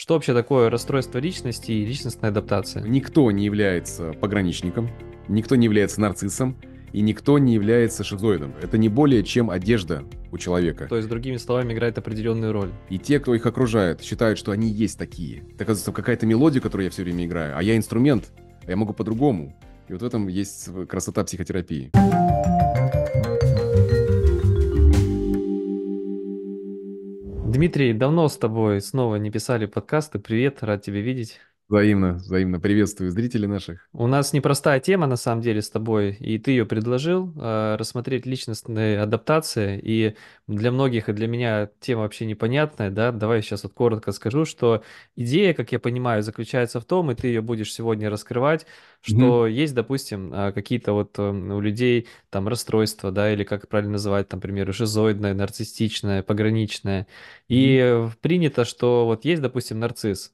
Что вообще такое расстройство личности и личностная адаптация? Никто не является пограничником, никто не является нарциссом, и никто не является шизоидом. Это не более чем одежда у человека. То есть, другими словами, играет определенную роль. И те, кто их окружает, считают, что они есть такие. Это, оказывается, какая-то мелодия, которую я все время играю, а я инструмент, а я могу по-другому. И вот в этом есть красота психотерапии. Дмитрий, давно с тобой снова не писали подкасты. Привет, рад тебя видеть. Взаимно, взаимно. Приветствую зрителей наших. У нас непростая тема, на самом деле, с тобой, и ты ее предложил, э, рассмотреть личностные адаптации, и для многих, и для меня тема вообще непонятная, да, давай сейчас вот коротко скажу, что идея, как я понимаю, заключается в том, и ты ее будешь сегодня раскрывать, что mm-hmm. есть, допустим, а, какие-то вот эм, у людей там расстройства, да, или как правильно называть, там, к шизоидное, нарциссичное, пограничное, и mm-hmm. принято, что вот есть, допустим, нарцисс,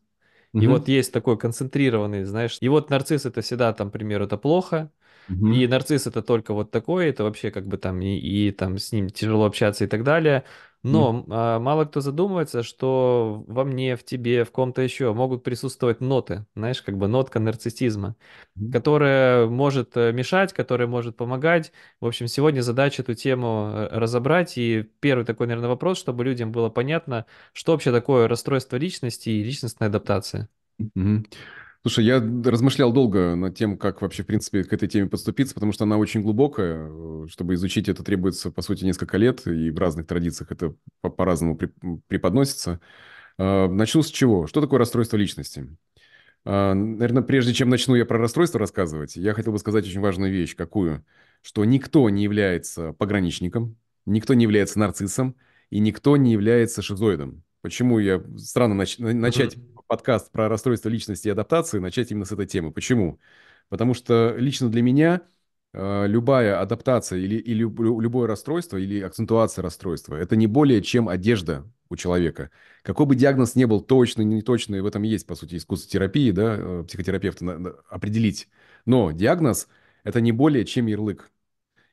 и вот есть такой концентрированный, знаешь, и вот нарцисс это всегда там, к примеру, это плохо, Угу. И нарцисс это только вот такой, это вообще как бы там и, и там с ним тяжело общаться и так далее. Но mm. а, мало кто задумывается, что во мне, в тебе, в ком-то еще могут присутствовать ноты, знаешь, как бы нотка нарциссизма, mm. которая может э, мешать, которая может помогать. В общем, сегодня задача эту тему э, разобрать. И первый такой, наверное, вопрос, чтобы людям было понятно, что вообще такое расстройство личности и личностная адаптация. Mm-hmm. Слушай, я размышлял долго над тем, как вообще, в принципе, к этой теме подступиться, потому что она очень глубокая. Э, чтобы изучить это, требуется, по сути, несколько лет, и в разных традициях это по-разному преподносится. Э, начну с чего? Что такое расстройство личности? Э, Наверное, прежде чем начну я про расстройство рассказывать, я хотел бы сказать очень важную вещь, какую? Что никто не является пограничником, никто не является нарциссом, и никто не является шизоидом. Почему я странно нач... начать подкаст про расстройство личности и адаптации, начать именно с этой темы. Почему? Потому что лично для меня э, любая адаптация или, или любое расстройство, или акцентуация расстройства, это не более чем одежда у человека. Какой бы диагноз не был точный, не точный в этом есть, по сути, искусство терапии, да, э, психотерапевта, определить. Но диагноз – это не более чем ярлык.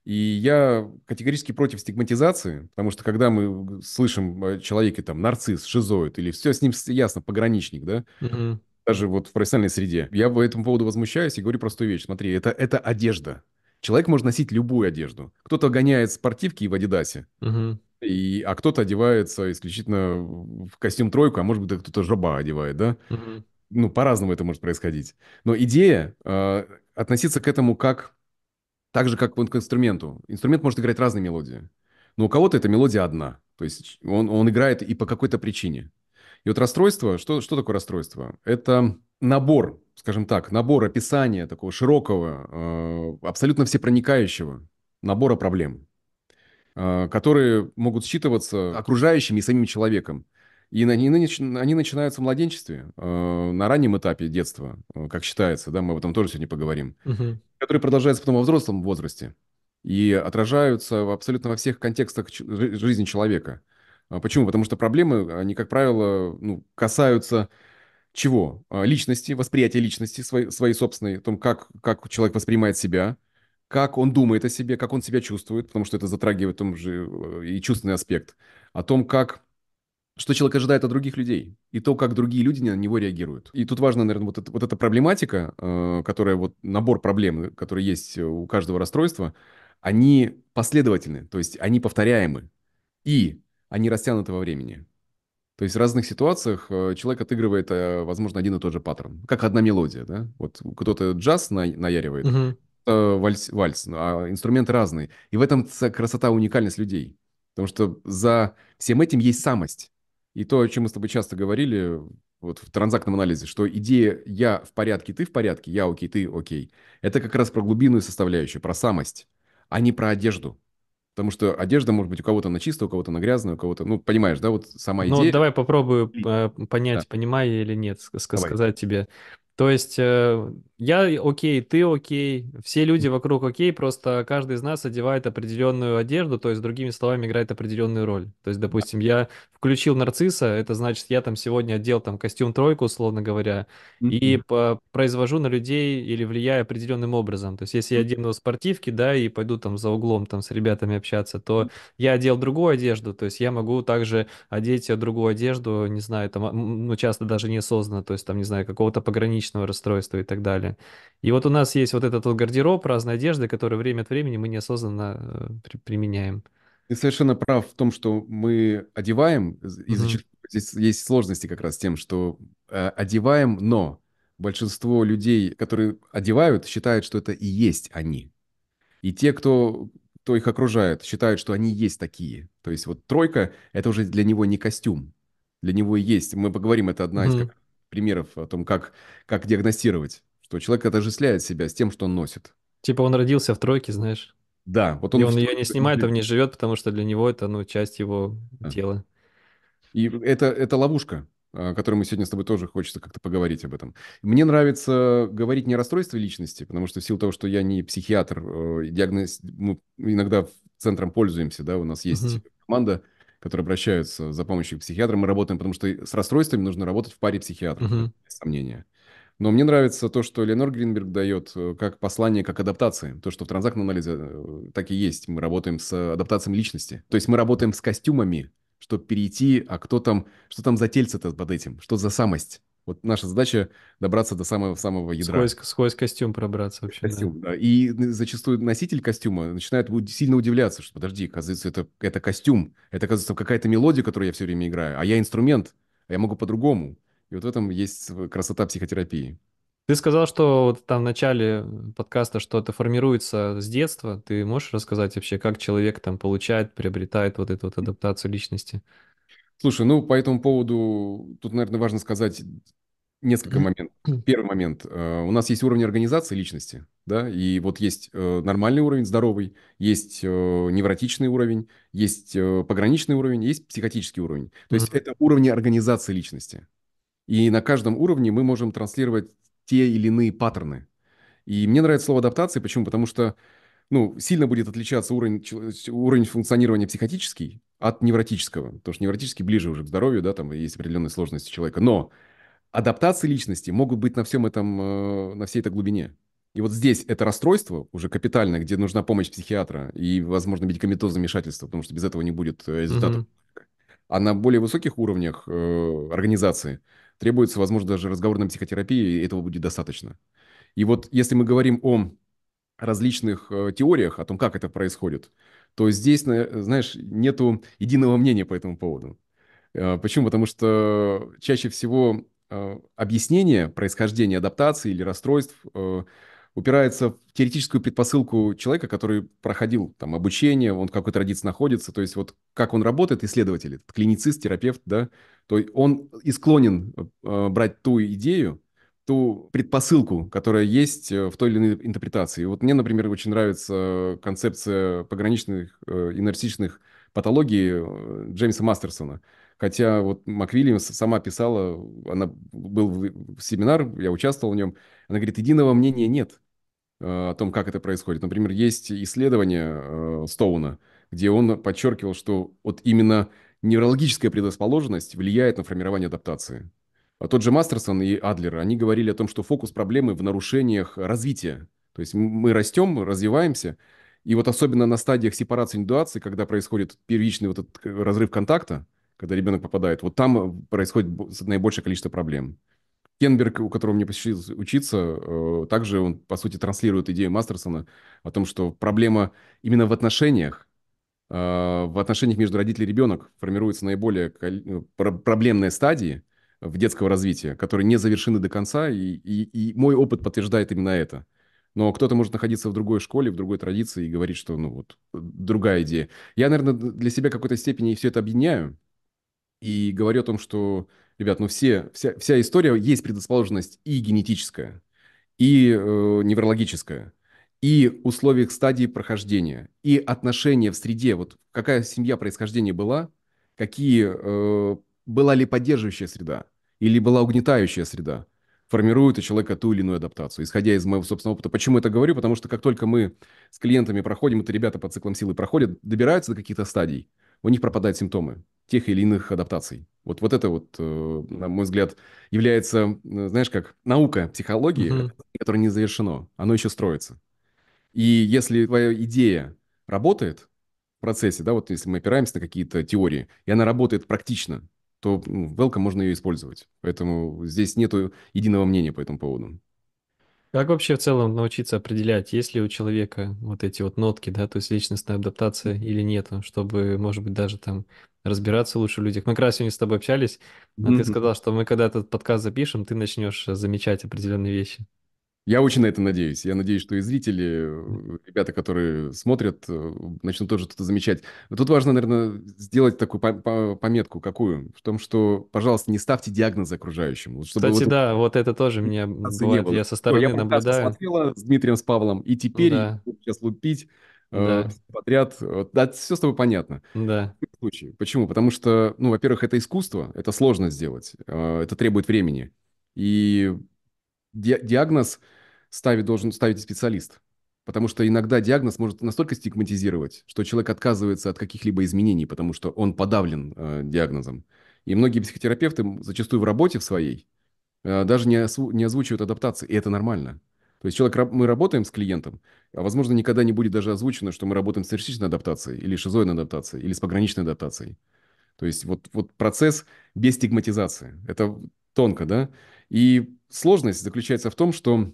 И я категорически против стигматизации, потому что когда мы слышим о человеке там нарцисс, шизоид или все с ним ясно, пограничник, да, mm даже вот в профессиональной среде, я по этому поводу возмущаюсь и говорю простую вещь. Смотри, это, это одежда. Человек может носить любую одежду. Кто-то гоняет спортивки в Адидасе, mm и, а кто-то одевается исключительно в костюм тройку, а может быть кто-то жаба одевает, да. mm Ну, по-разному это может происходить. Но идея э, относиться к этому как так же, как к инструменту. Инструмент может играть разные мелодии. Но у кого-то эта мелодия одна. То есть он, он играет и по какой-то причине. И вот расстройство, что, что такое расстройство? Это набор, скажем так, набор описания такого широкого, э, абсолютно всепроникающего набора проблем, э, которые могут считываться окружающим и самим человеком. И они, они начинаются в младенчестве, э, на раннем этапе детства, э, как считается, да, мы об этом тоже сегодня поговорим, угу. которые продолжаются потом во взрослом возрасте и отражаются абсолютно во всех контекстах жизни человека. А почему? Потому что проблемы, они, как правило, ну, касаются чего? А, личности, восприятия личности своей, своей собственной, о том, как, как человек воспринимает себя, как он думает о себе, как он себя чувствует, потому что это затрагивает том же э, и чувственный аспект, о том, как что человек ожидает от других людей, и то, как другие люди на него реагируют. И тут важно, наверное, вот, это, вот эта проблематика, э, которая вот набор проблем, э, которые есть э, у каждого расстройства, они последовательны, то есть они повторяемы, и они растянуты во времени. То есть в разных ситуациях э, человек отыгрывает, возможно, один и тот же паттерн, как одна мелодия, да? Вот кто-то джаз на, наяривает, угу. э, вальс, вальс, а инструменты разные. И в этом красота, уникальность людей. Потому что за всем этим есть самость. И то, о чем мы с тобой часто говорили вот в транзактном анализе, что идея «я в порядке, ты в порядке», «я окей, ты окей», это как раз про глубинную составляющую, про самость, а не про одежду. Потому что одежда может быть у кого-то на чисто, у кого-то на грязно, у кого-то, ну, понимаешь, да, вот сама ну, идея. Ну, давай попробую э, понять, да. понимаю или нет, ск- сказать тебе. То есть э, я окей, ты окей, все люди вокруг окей, просто каждый из нас одевает определенную одежду, то есть, другими словами, играет определенную роль. То есть, допустим, я включил нарцисса, это значит, я там сегодня одел там костюм тройку, условно говоря, и по- произвожу на людей или влияю определенным образом. То есть, если я одену спортивки, да, и пойду там за углом там с ребятами общаться, то я одел другую одежду, то есть я могу также одеть другую одежду, не знаю, там, а, ну, часто даже неосознанно, то есть там, не знаю, какого-то пограничного расстройства и так далее. И вот у нас есть вот этот вот гардероб разной одежды, который время от времени мы неосознанно э, при- применяем. Ты совершенно прав в том, что мы одеваем, mm-hmm. здесь есть сложности как раз с тем, что э, одеваем, но большинство людей, которые одевают, считают, что это и есть они. И те, кто, кто их окружает, считают, что они есть такие. То есть вот тройка – это уже для него не костюм, для него и есть. Мы поговорим, это одна mm-hmm. из как, примеров о том, как, как диагностировать что человек отождествляет себя с тем, что он носит. Типа он родился в тройке, знаешь? Да. Вот он и он ее не снимает, а в ней живет, потому что для него это, ну, часть его да. тела. И это, это ловушка, о которой мы сегодня с тобой тоже хочется как-то поговорить об этом. Мне нравится говорить не о расстройстве личности, потому что в силу того, что я не психиатр, диагноз... мы ну, иногда центром пользуемся, да, у нас есть угу. команда, которая обращаются за помощью к психиатрам, мы работаем, потому что с расстройствами нужно работать в паре психиатров, угу. без сомнения. Но мне нравится то, что Ленор Гринберг дает э, как послание, как адаптации. То, что в транзактном анализе э, так и есть. Мы работаем с э, адаптацией личности. То есть мы работаем с костюмами, чтобы перейти, а кто там, что там за тельце-то под этим, что за самость. Вот наша задача добраться до самого самого ядра. Сквозь, сквозь костюм пробраться вообще. Костюм, да. да. И зачастую носитель костюма начинает сильно удивляться, что подожди, оказывается, это, это костюм, это, оказывается, какая-то мелодия, которую я все время играю, а я инструмент, а я могу по-другому. И вот в этом есть красота психотерапии. Ты сказал, что вот там в начале подкаста, что это формируется с детства. Ты можешь рассказать вообще, как человек там получает, приобретает вот эту вот адаптацию личности? Слушай, ну по этому поводу тут, наверное, важно сказать несколько моментов. Первый момент. Э, у нас есть уровень организации личности, да, и вот есть э, нормальный уровень, здоровый, есть э, невротичный уровень, есть пограничный уровень, есть психотический уровень. То есть это уровни организации личности. И на каждом уровне мы можем транслировать те или иные паттерны. И мне нравится слово адаптация. Почему? Потому что ну, сильно будет отличаться уровень, уровень функционирования психотический от невротического, потому что невротический ближе уже к здоровью, да, там есть определенные сложности человека. Но адаптации личности могут быть на всем этом, э, на всей этой глубине. И вот здесь это расстройство уже капитальное, где нужна помощь психиатра и, возможно, медикаментозное вмешательство, потому что без этого не будет э, результатов. Угу. А на более высоких уровнях э, организации – Требуется, возможно, даже разговорная психотерапия, и этого будет достаточно. И вот если мы говорим о различных э, теориях, о том, как это происходит, то здесь, знаешь, нету единого мнения по этому поводу. Э, почему? Потому что чаще всего э, объяснение происхождения адаптации или расстройств упирается в теоретическую предпосылку человека, который проходил там обучение, он в какой традиции находится, то есть вот как он работает, исследователь, клиницист, терапевт, да, то он и склонен э, э, брать ту идею, ту предпосылку, которая есть э, в той или иной интерпретации. Вот мне, например, очень нравится концепция пограничных э, и нарциссичных патологий э, Джеймса Мастерсона. Хотя вот МакВильямс сама писала, она был в семинар, я участвовал в нем, она говорит, единого мнения нет. Э, о том, как это происходит. Например, есть исследование э, Стоуна, где он подчеркивал, что вот именно неврологическая предрасположенность влияет на формирование адаптации. А тот же Мастерсон и Адлер, они говорили о том, что фокус проблемы в нарушениях развития. То есть мы растем, развиваемся, и вот особенно на стадиях сепарации индуации, когда происходит первичный вот этот э, разрыв контакта, когда ребенок попадает, вот там происходит наибольшее количество проблем. Кенберг, у которого мне посчастливилось учиться, э, также он, по сути, транслирует идею Мастерсона о том, что проблема именно в отношениях, э, в отношениях между родителем и ребенок формируется наиболее ну, проблемные стадии в детского развития, которые не завершены до конца, и, и, и мой опыт подтверждает именно это. Но кто-то может находиться в другой школе, в другой традиции и говорить, что, ну, вот, другая идея. Я, наверное, для себя какой-то степени все это объединяю и говорю о том, что ребят, ну все, вся, вся история, есть предрасположенность и генетическая, и э, неврологическая, и условиях стадии прохождения, и отношения в среде. Вот какая семья происхождения была, какие, э, была ли поддерживающая среда, или была угнетающая среда, формирует у человека ту или иную адаптацию. Исходя из моего собственного опыта, почему это говорю? Потому что как только мы с клиентами проходим, это ребята по циклам силы проходят, добираются до каких-то стадий – у них пропадают симптомы тех или иных адаптаций. Вот, вот это вот, э, на мой взгляд, является, э, знаешь, как наука психологии, Uh -huh. которая не завершена, оно еще строится. И если твоя идея работает в процессе, да, вот если мы опираемся на какие-то теории, и она работает практично, то ну, welcome можно ее использовать. Поэтому здесь нет единого мнения по этому поводу. Как вообще в целом научиться определять, есть ли у человека вот эти вот нотки, да, то есть личностная адаптация или нет, ну, чтобы, может быть, даже там разбираться лучше в людях. Мы как раз сегодня с тобой общались, а ты сказал, что мы когда этот подкаст запишем, ты начнешь э, замечать определенные вещи. Я очень на это надеюсь. Я надеюсь, что и зрители, э, ребята, которые смотрят, э, начнут тоже что-то замечать. Но тут важно, наверное, сделать такую пометку какую? В том, что, пожалуйста, не ставьте диагнозы окружающим. чтобы Кстати, вот... да, вот это тоже меня бывает. Я со стороны я наблюдаю. Я смотрела с Дмитрием, с Павлом, и теперь да. сейчас лупить э, да. подряд. Да, все с тобой понятно. Да. В случае. Почему? Потому что, ну, во-первых, это искусство, это сложно сделать, это требует времени. И диагноз ставить должен ставить специалист. Потому что иногда диагноз может настолько стигматизировать, что человек отказывается от каких-либо изменений, потому что он подавлен э, диагнозом. И многие психотерапевты зачастую в работе в своей э, даже не, осу- не озвучивают адаптации, и это нормально. То есть человек, мы работаем с клиентом, а возможно никогда не будет даже озвучено, что мы работаем с нарциссичной адаптацией или шизоидной адаптацией или с пограничной адаптацией. То есть вот, вот процесс без стигматизации. Это тонко, да? И сложность заключается в том, что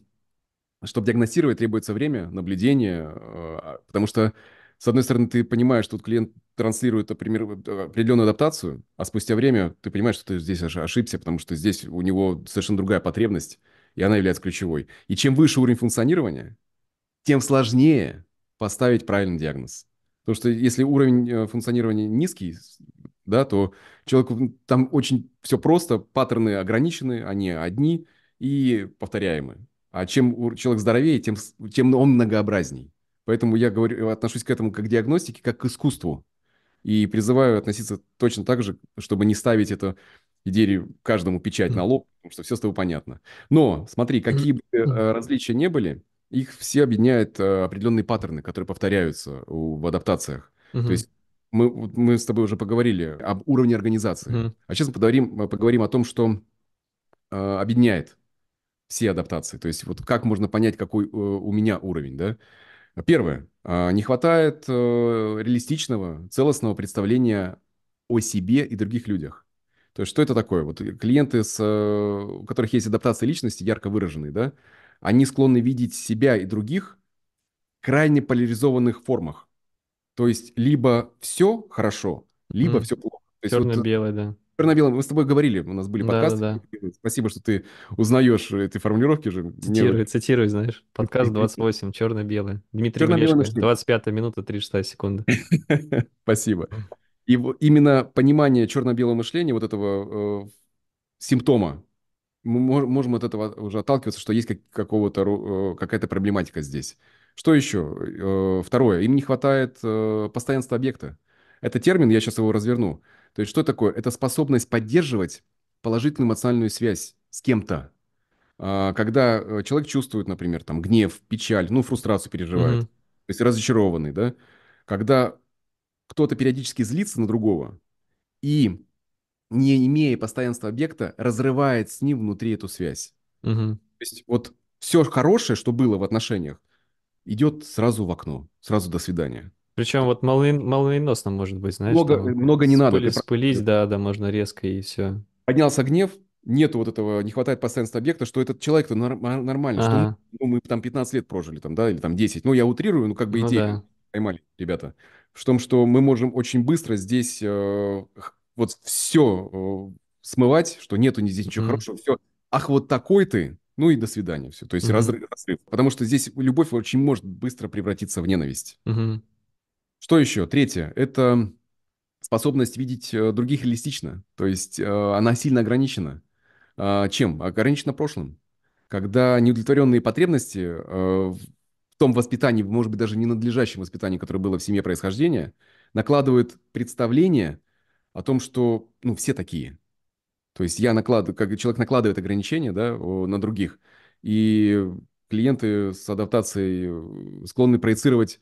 чтобы диагностировать, требуется время, наблюдение, а, потому что, с одной стороны, ты понимаешь, что тут клиент транслирует, например, а, определенную адаптацию, а спустя время ты понимаешь, что ты здесь ошибся, потому что здесь у него совершенно другая потребность, и она является ключевой. И чем выше уровень функционирования, тем сложнее поставить правильный диагноз. Потому что если уровень э, функционирования низкий, да, то человеку там очень все просто, паттерны ограничены, они одни и повторяемы. А чем человек здоровее, тем, тем он многообразней. Поэтому я говорю, э, отношусь к этому как к диагностике, как к искусству. И призываю относиться точно так же, чтобы не ставить это идею каждому печать на лоб, потому что все с тобой понятно. Но смотри, какие бы э, различия не были, их все объединяют э, определенные паттерны, которые повторяются в адаптациях. Угу. То есть мы, мы с тобой уже поговорили об уровне организации. Угу. А сейчас мы поговорим, поговорим о том, что объединяет все адаптации. То есть вот как можно понять, какой э, у меня уровень, да? Первое. А, не хватает э, реалистичного, целостного представления о себе и других людях. То есть что это такое? Вот э, клиенты, с, у которых есть адаптации личности, ярко выраженные, да, они склонны видеть себя и других в крайне поляризованных формах. То есть либо все хорошо, либо mm. все плохо. Черно-белое, вот, да черно-белым. Мы с тобой говорили, у нас были подкасты. Да, да, да. Спасибо, что ты узнаешь э, эти формулировки же. Цитирую, Мне... цитирую, знаешь. Подкаст 28, черно-белый. Дмитрий черно Мелешко, 25 минута, 36 секунды. Спасибо. И именно понимание черно-белого мышления, вот этого э, симптома, мы можем от этого уже отталкиваться, что есть как, какого-то, э, какая-то проблематика здесь. Что еще? Э, второе. Им не хватает э, постоянства объекта. Это термин, я сейчас его разверну. То есть что такое? Это способность поддерживать положительную эмоциональную связь с кем-то. А, когда э, человек чувствует, например, там гнев, печаль, ну, фрустрацию переживает, mm-hmm. то есть разочарованный, да? Когда кто-то периодически злится на другого и, не имея постоянства объекта, разрывает с ним внутри эту связь. Mm-hmm. То есть вот все хорошее, что было в отношениях, идет сразу в окно, сразу до свидания. Причем вот малый, малоносно может быть, знаешь. Много, много не спыли, надо. Ты... Спылить, да, да, можно резко и все. Поднялся гнев, нету вот этого, не хватает постоянства объекта, что этот человек-то а, нормально, ага. что он, ну, мы там 15 лет прожили, там, да, или там 10. Ну, я утрирую, ну, как бы ну, да. поймали, ребята. В том, что мы можем очень быстро здесь э, вот все э, смывать, что нету здесь ничего mm-hmm. хорошего, все. Ах, вот такой ты, ну и до свидания, все. То есть mm-hmm. разрыв, разрыв. Потому что здесь любовь очень может быстро превратиться в ненависть. Mm-hmm. Что еще? Третье. Это способность видеть э, других реалистично. То есть э, она сильно ограничена. А, чем? Ограничена прошлым. Когда неудовлетворенные потребности э, в том воспитании, может быть, даже ненадлежащем воспитании, которое было в семье происхождения, накладывают представление о том, что ну, все такие. То есть я накладываю, как человек накладывает ограничения да, на других, и клиенты с адаптацией склонны проецировать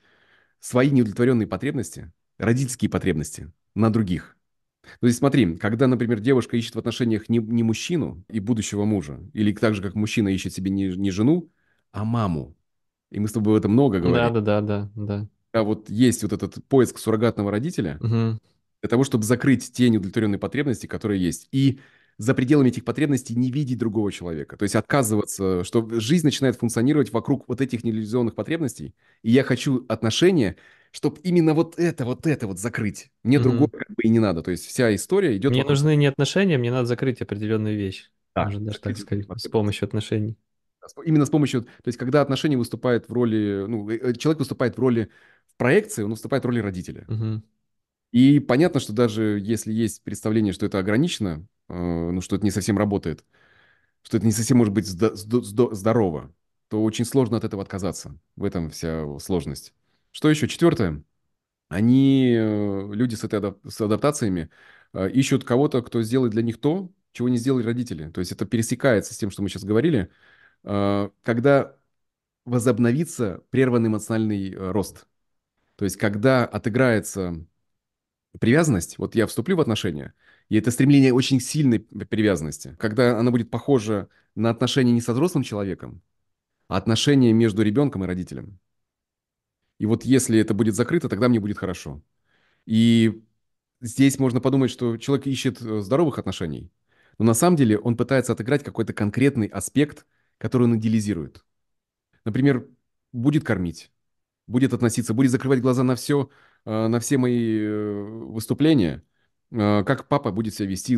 свои неудовлетворенные потребности, родительские потребности на других. То есть смотри, когда, например, девушка ищет в отношениях не, не мужчину и будущего мужа, или так же, как мужчина ищет себе не, не жену, а маму. И мы с тобой об этом много говорим. Да, да, да, да, да. А вот есть вот этот поиск суррогатного родителя угу. для того, чтобы закрыть те неудовлетворенные потребности, которые есть. И за пределами этих потребностей не видеть другого человека. То есть отказываться, что жизнь начинает функционировать вокруг вот этих нереализованных потребностей. И я хочу отношения, чтобы именно вот это, вот это вот закрыть. Мне mm-hmm. другого как бы и не надо. То есть вся история идет... Мне вокруг... нужны не отношения, мне надо закрыть определенную вещь. Да, Можно даже так сказать, с помощью отношений. Именно с помощью... То есть когда отношения выступают в роли... Ну, э, э, человек выступает в роли в проекции, он выступает в роли родителя. Mm-hmm. И понятно, что даже если есть представление, что это ограничено, э, ну, что это не совсем работает, что это не совсем может быть здорово, то очень сложно от этого отказаться. В этом вся сложность. Что еще? Четвертое. Они, э, люди с, этой адап- с адаптациями, э, ищут кого-то, кто сделает для них то, чего не сделали родители. То есть это пересекается с тем, что мы сейчас говорили. Когда возобновится прерванный эмоциональный рост. То есть когда отыграется привязанность, вот я вступлю в отношения, и это стремление очень сильной привязанности, когда она будет похожа на отношения не со взрослым человеком, а отношения между ребенком и родителем. И вот если это будет закрыто, тогда мне будет хорошо. И здесь можно подумать, что человек ищет э, здоровых отношений, но на самом деле он пытается отыграть какой-то конкретный аспект, который он идеализирует. Например, будет кормить, будет относиться, будет закрывать глаза на все, Э, на все мои э, выступления, э, как папа будет себя вести,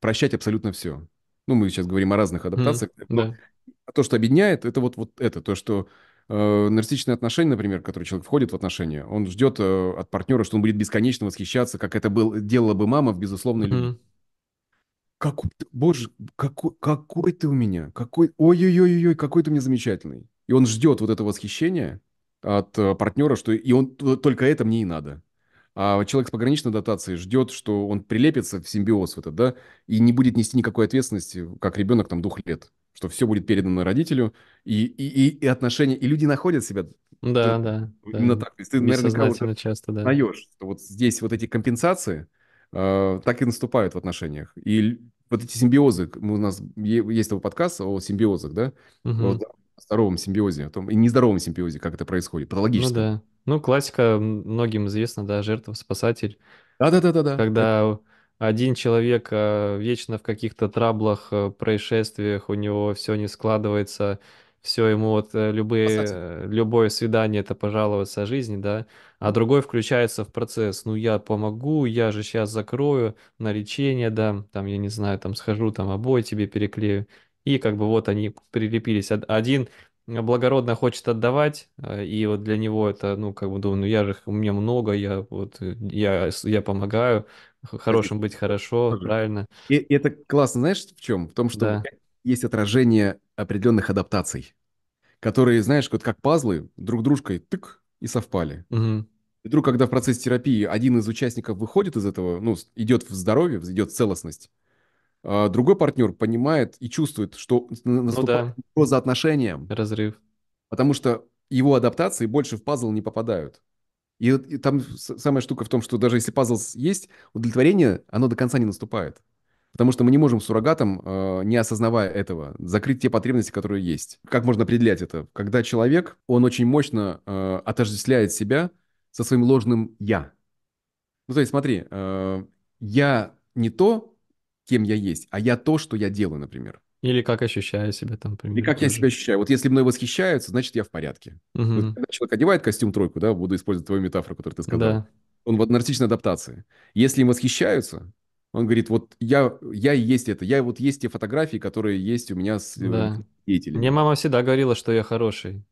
прощать абсолютно все. Ну, мы сейчас говорим о разных адаптациях. Mm, -hmm. да. А то, что объединяет, это вот, вот это, то, что э, нарциссичные отношения, например, которые человек входит в отношения, он ждет э, от партнера, что он будет бесконечно восхищаться, как это был, делала бы мама в безусловной mm. -hmm. любви. Как, боже, какой, какой ты у меня, какой, ой-ой-ой, ой какой ты мне замечательный. И он ждет вот этого восхищения, от э, партнера, что и он только это мне и надо. А человек с пограничной дотацией ждет, что он прилепится в симбиоз в этот, да, и не будет нести никакой ответственности, как ребенок там двух лет, что все будет передано родителю, и, и, и отношения, и люди находят себя. Да, ты, да. Именно да. так. То есть ты, наверное, кого часто, да. Знаешь, что вот здесь вот эти компенсации э, так и наступают в отношениях. И вот эти симбиозы, у нас есть такой подкаст о симбиозах, да, угу. вот, здоровом симбиозе, о том, и нездоровом симбиозе, как это происходит, патологически. Ну да. Ну, классика, многим известна, да, жертва-спасатель. Да-да-да-да. да. Когда да. один человек а, вечно в каких-то траблах, э, происшествиях, у него все не складывается, все ему вот э, любые, любое свидание это пожаловаться о жизни, да, а другой включается в процесс, ну я помогу, я же сейчас закрою на лечение, да, там я не знаю, там схожу, там обои тебе переклею, и как бы вот они прилепились. Один благородно хочет отдавать, э, и вот для него это, ну, как бы, думаю, ну, я же, у меня много, я вот, э, я, я помогаю, хорошим быть хорошо, правильно. И, и это классно, знаешь, в чем? В том, что да. есть отражение определенных адаптаций, которые, знаешь, вот как пазлы, друг дружкой тык и совпали. Угу. И вдруг, когда в процессе терапии один из участников выходит из этого, ну, идет в здоровье, идет в целостность, а, другой партнер понимает и чувствует, что ну наступает ну, да. угроза отношениям. Разрыв. Потому что его адаптации больше в пазл не попадают. И, и там самая штука в том, что даже если пазл есть, удовлетворение, оно до конца не наступает. Потому что мы не можем суррогатом, а, не осознавая этого, закрыть те потребности, которые есть. Как можно определять это? Когда человек, он очень мощно а, отождествляет себя со своим ложным «я». Ну, то есть смотри, «я не то», кем я есть, а я то, что я делаю, например. Или как ощущаю себя там, например. Или как тоже. я себя ощущаю. Вот если мной восхищаются, значит, я в порядке. Угу. Вот, когда человек одевает костюм тройку, да, буду использовать твою метафору, которую ты сказал. Да. Он в нарциссичной адаптации. Если им восхищаются, он говорит, вот я, я и есть это. Я вот есть те фотографии, которые есть у меня с э, да. деятелями. Мне мама всегда говорила, что я хороший.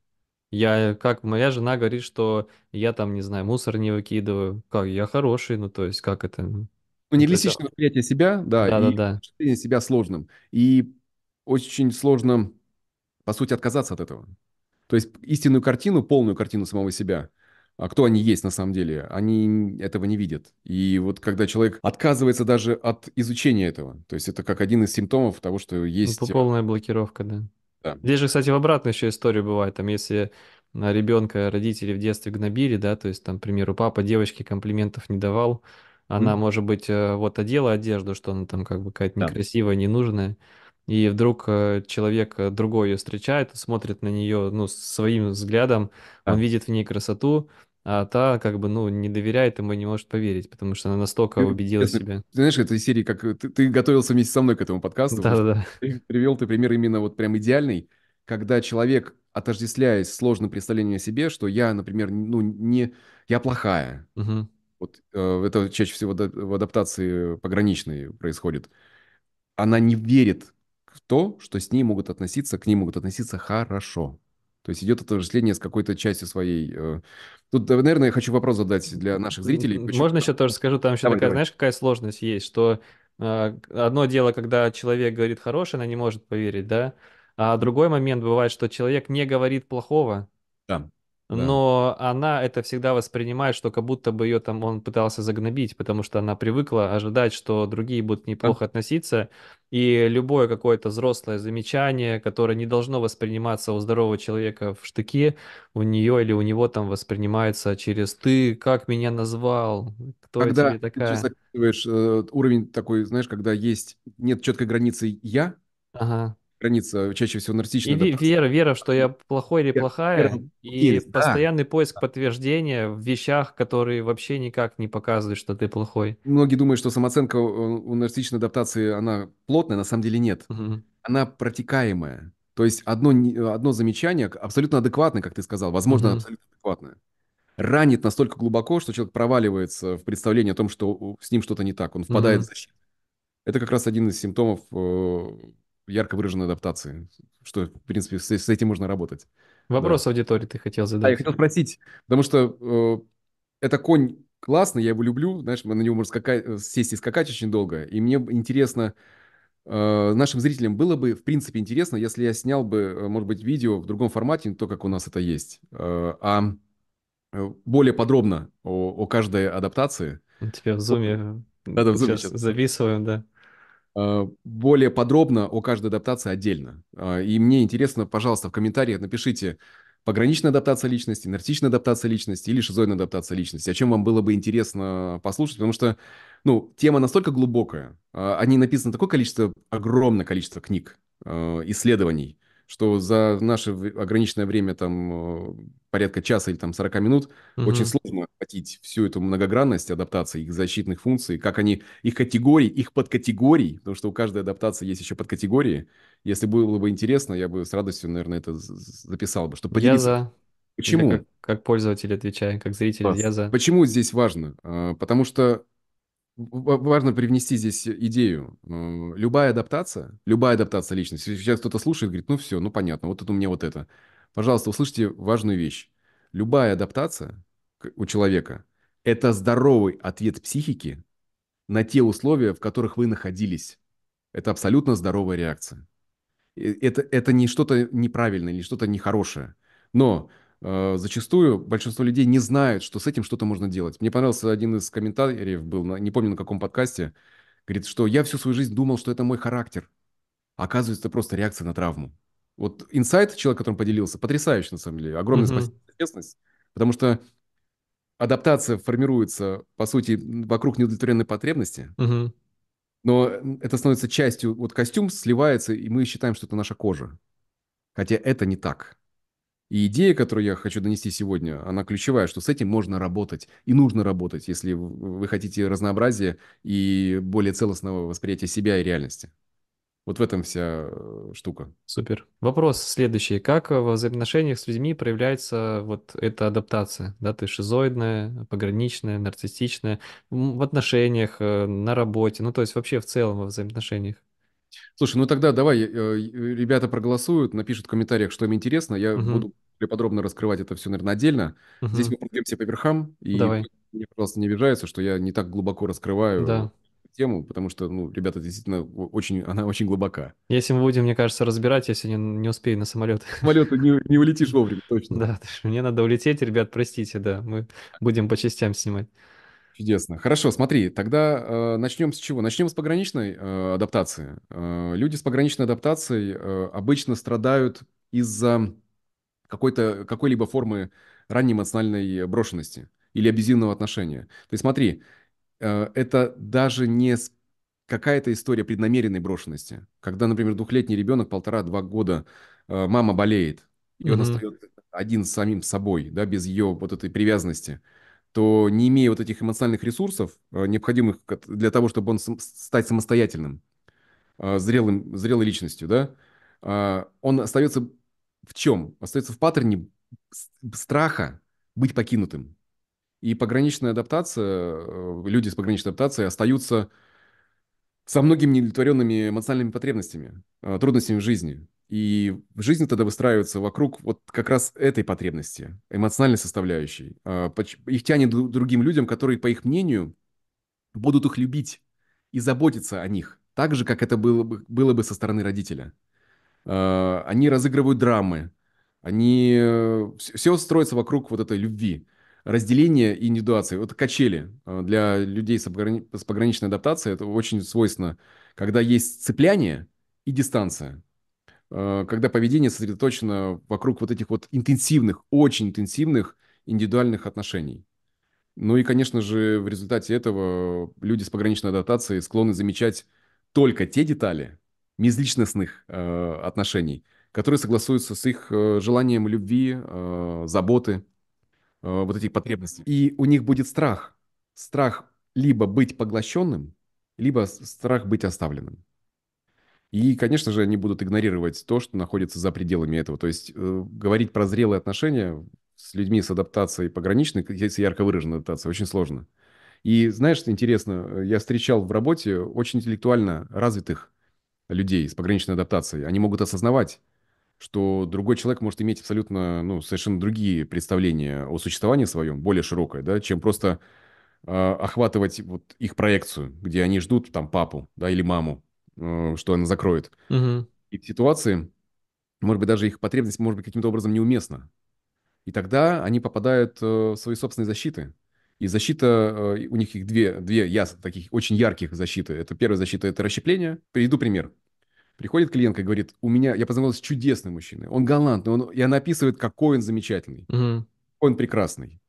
Я, как моя жена говорит, что я там, не знаю, мусор не выкидываю. Как, я хороший, ну то есть как это? Ну? Ну, нереалистичное восприятие себя, да, да, и да, да. себя сложным. И очень сложно, по сути, отказаться от этого. То есть истинную картину, полную картину самого себя, а кто они есть на самом деле, они этого не видят. И вот когда человек отказывается даже от изучения этого, то есть это как один из симптомов того, что есть... Ну, полная блокировка, да. Да. Здесь же, кстати, в обратную еще историю бывает. Там, если а, ребенка родители в детстве гнобили, да, то есть, там, к примеру, папа девочке комплиментов не давал, она, mm-hmm. может быть, э, вот одела одежду, что она там как бы какая-то некрасивая, ненужная. И вдруг э, человек э, другой ее встречает, смотрит на нее, ну, своим взглядом, да. он видит в ней красоту, а та как бы, ну, не доверяет ему, не может поверить, потому что она настолько ты, убедила это, себя. Ты знаешь, это из серии, как ты, ты готовился вместе со мной к этому подкасту. да да Привел ты пример именно вот прям идеальный, когда человек, отождествляясь сложным представлением о себе, что я, например, ну, не... Я плохая. Угу вот э, это чаще всего в адаптации пограничной происходит, она не верит в то, что с ней могут относиться, к ней могут относиться хорошо. То есть идет отождествление с какой-то частью своей. Э. Тут, э, наверное, я хочу вопрос задать для наших зрителей. Почему... Можно еще тоже скажу, там еще давай, такая, давай. знаешь, какая сложность есть, что э, одно дело, когда человек говорит хорошее, она не может поверить, да, а другой момент бывает, что человек не говорит плохого, да. Но она это всегда воспринимает, что как будто бы ее там он пытался загнобить, потому что она привыкла ожидать, что другие будут неплохо да. относиться. И любое какое-то взрослое замечание, которое не должно восприниматься у здорового человека в штыке, у нее или у него там воспринимается через «ты как меня назвал?», «кто когда тебе такая?». Когда ты э, уровень такой, знаешь, когда есть, нет четкой границы «я», ага граница э, чаще всего нарциссичная. И вера, вера, что я плохой или плохая, вера, и есть, постоянный да. поиск подтверждения в вещах, которые вообще никак не показывают, что ты плохой. Многие думают, что самооценка э, у нарциссичной адаптации, она плотная, на самом деле нет. Угу. Она протекаемая. То есть одно, одно замечание абсолютно адекватное, как ты сказал, возможно, угу. абсолютно адекватное ранит настолько глубоко, что человек проваливается в представлении о том, что с ним что-то не так, он впадает mm в защиту. Это как раз один из симптомов э, ярко выраженной адаптации, что, в принципе, с, с этим можно работать. Вопрос да. аудитории ты хотел задать. Да, я хотел спросить, потому что э, это конь классный, я его люблю, знаешь, на него можно скакать, э, сесть и скакать очень долго, и мне интересно, э, нашим зрителям было бы, в принципе, интересно, если я снял бы, э, может быть, видео в другом формате, не то, как у нас это есть, э, а э, более подробно о, о каждой адаптации. Ну, теперь в зуме. Да, да, в зуме сейчас. Записываем, да. Э, более подробно о каждой адаптации отдельно. А, и мне интересно, пожалуйста, в комментариях напишите, пограничная адаптация личности, нарциссичная адаптация личности или шизоидная адаптация личности. О чем вам было бы интересно послушать, потому что ну, тема настолько глубокая, а, они написаны такое количество, огромное количество книг, э, исследований, что за наше ограниченное время там э, порядка часа или там 40 минут, угу. очень сложно охватить всю эту многогранность адаптации, их защитных функций, как они, их категорий, их подкатегорий, потому что у каждой адаптации есть еще подкатегории. Если было бы интересно, я бы с радостью, наверное, это записал бы, чтобы поделиться. Я за. Почему? Как, как пользователь отвечаю, как зритель, Класс. я за. Почему здесь важно? А, потому что важно привнести здесь идею. А, любая адаптация, любая адаптация личности. Сейчас кто-то слушает, говорит, ну все, ну понятно, вот это у меня вот это. Пожалуйста, услышьте важную вещь. Любая адаптация у человека – это здоровый ответ психики на те условия, в которых вы находились. Это абсолютно здоровая реакция. Это, это не что-то неправильное не что-то нехорошее. Но э, зачастую большинство людей не знают, что с этим что-то можно делать. Мне понравился один из комментариев, был, не помню на каком подкасте, говорит, что я всю свою жизнь думал, что это мой характер. Оказывается, это просто реакция на травму. Вот инсайт, человек, которым поделился, потрясающий на самом деле. огромная mm-hmm. спасибо за честность, потому что адаптация формируется, по сути, вокруг неудовлетворенной потребности, mm-hmm. но это становится частью, вот костюм сливается, и мы считаем, что это наша кожа. Хотя это не так. И идея, которую я хочу донести сегодня, она ключевая, что с этим можно работать и нужно работать, если вы хотите разнообразия и более целостного восприятия себя и реальности. Вот в этом вся э, штука. Супер. Вопрос следующий. Как во взаимоотношениях с людьми проявляется вот эта адаптация? Да, ты шизоидная, пограничная, нарциссичная, в отношениях, э, на работе, ну то есть вообще в целом во взаимоотношениях? Слушай, ну тогда давай, э, ребята проголосуют, напишут в комментариях, что им интересно. Я угу. буду подробно раскрывать это все, наверное, отдельно. Угу. Здесь мы пройдемся по верхам. И давай. мне, пожалуйста, не обижается, что я не так глубоко раскрываю да тему, потому что, ну, ребята, действительно, очень, она очень глубока. Если мы будем, мне кажется, разбирать, я сегодня не успею на самолет. Самолет не, не улетишь вовремя, точно. Да, мне надо улететь, ребят, простите, да, мы будем по частям снимать. Чудесно. Хорошо, смотри, тогда э, начнем с чего? Начнем с пограничной э, адаптации. Э, люди с пограничной адаптацией э, обычно страдают из-за какой-то, какой-либо формы ранней эмоциональной брошенности или абьюзивного отношения. То есть смотри, Э, это даже не какая-то история преднамеренной брошенности. Когда, например, двухлетний ребенок, полтора-два года, э, мама болеет, и он mm-hmm. остается один с самим собой, да, без ее вот этой привязанности, то не имея вот этих эмоциональных ресурсов, э, необходимых для того, чтобы он стать самостоятельным, зрелым, зрелой личностью, да, а, он остается в чем? Остается в паттерне страха быть покинутым. И пограничная адаптация, э, люди с пограничной адаптацией остаются со многими неудовлетворенными эмоциональными потребностями, э, трудностями в жизни. И жизнь тогда выстраивается вокруг вот как раз этой потребности, эмоциональной составляющей. А их тянет другим людям, которые, по их мнению, будут их любить и заботиться о них, так же, как это было бы, было бы со стороны родителя. А, они разыгрывают драмы, они... Э, Все строится вокруг вот этой любви разделение и индивидуации. Вот качели э, для людей с, пограни... с пограничной адаптацией это очень свойственно, когда есть цепляние и дистанция. Э, когда поведение сосредоточено вокруг вот этих вот интенсивных, очень интенсивных индивидуальных отношений. Ну и, конечно же, в результате этого люди с пограничной адаптацией склонны замечать только те детали межличностных э, отношений, которые согласуются с их э, желанием любви, э, заботы, Э, вот этих потребностей. И у них будет страх. Страх либо быть поглощенным, либо страх быть оставленным. И, конечно же, они будут игнорировать то, что находится за пределами этого. То есть э, говорить про зрелые отношения с людьми с адаптацией пограничной, если ярко выраженная адаптация, очень сложно. И знаешь, что интересно, э, я встречал в работе очень интеллектуально развитых людей с пограничной адаптацией. Они могут осознавать что другой человек может иметь абсолютно, ну, совершенно другие представления о существовании своем, более широкое, да, чем просто э, охватывать вот их проекцию, где они ждут там папу, да, или маму, э, что она закроет. Угу. И в ситуации, может быть, даже их потребность может быть каким-то образом неуместна. И тогда они попадают э, в свои собственные защиты. И защита, э, у них их две, две яс, таких очень ярких защиты. Это первая защита – это расщепление. Приведу пример. Приходит клиентка и говорит, у меня, я познакомилась с чудесным мужчиной, он галантный, он, и она описывает, какой он замечательный, угу. какой он прекрасный.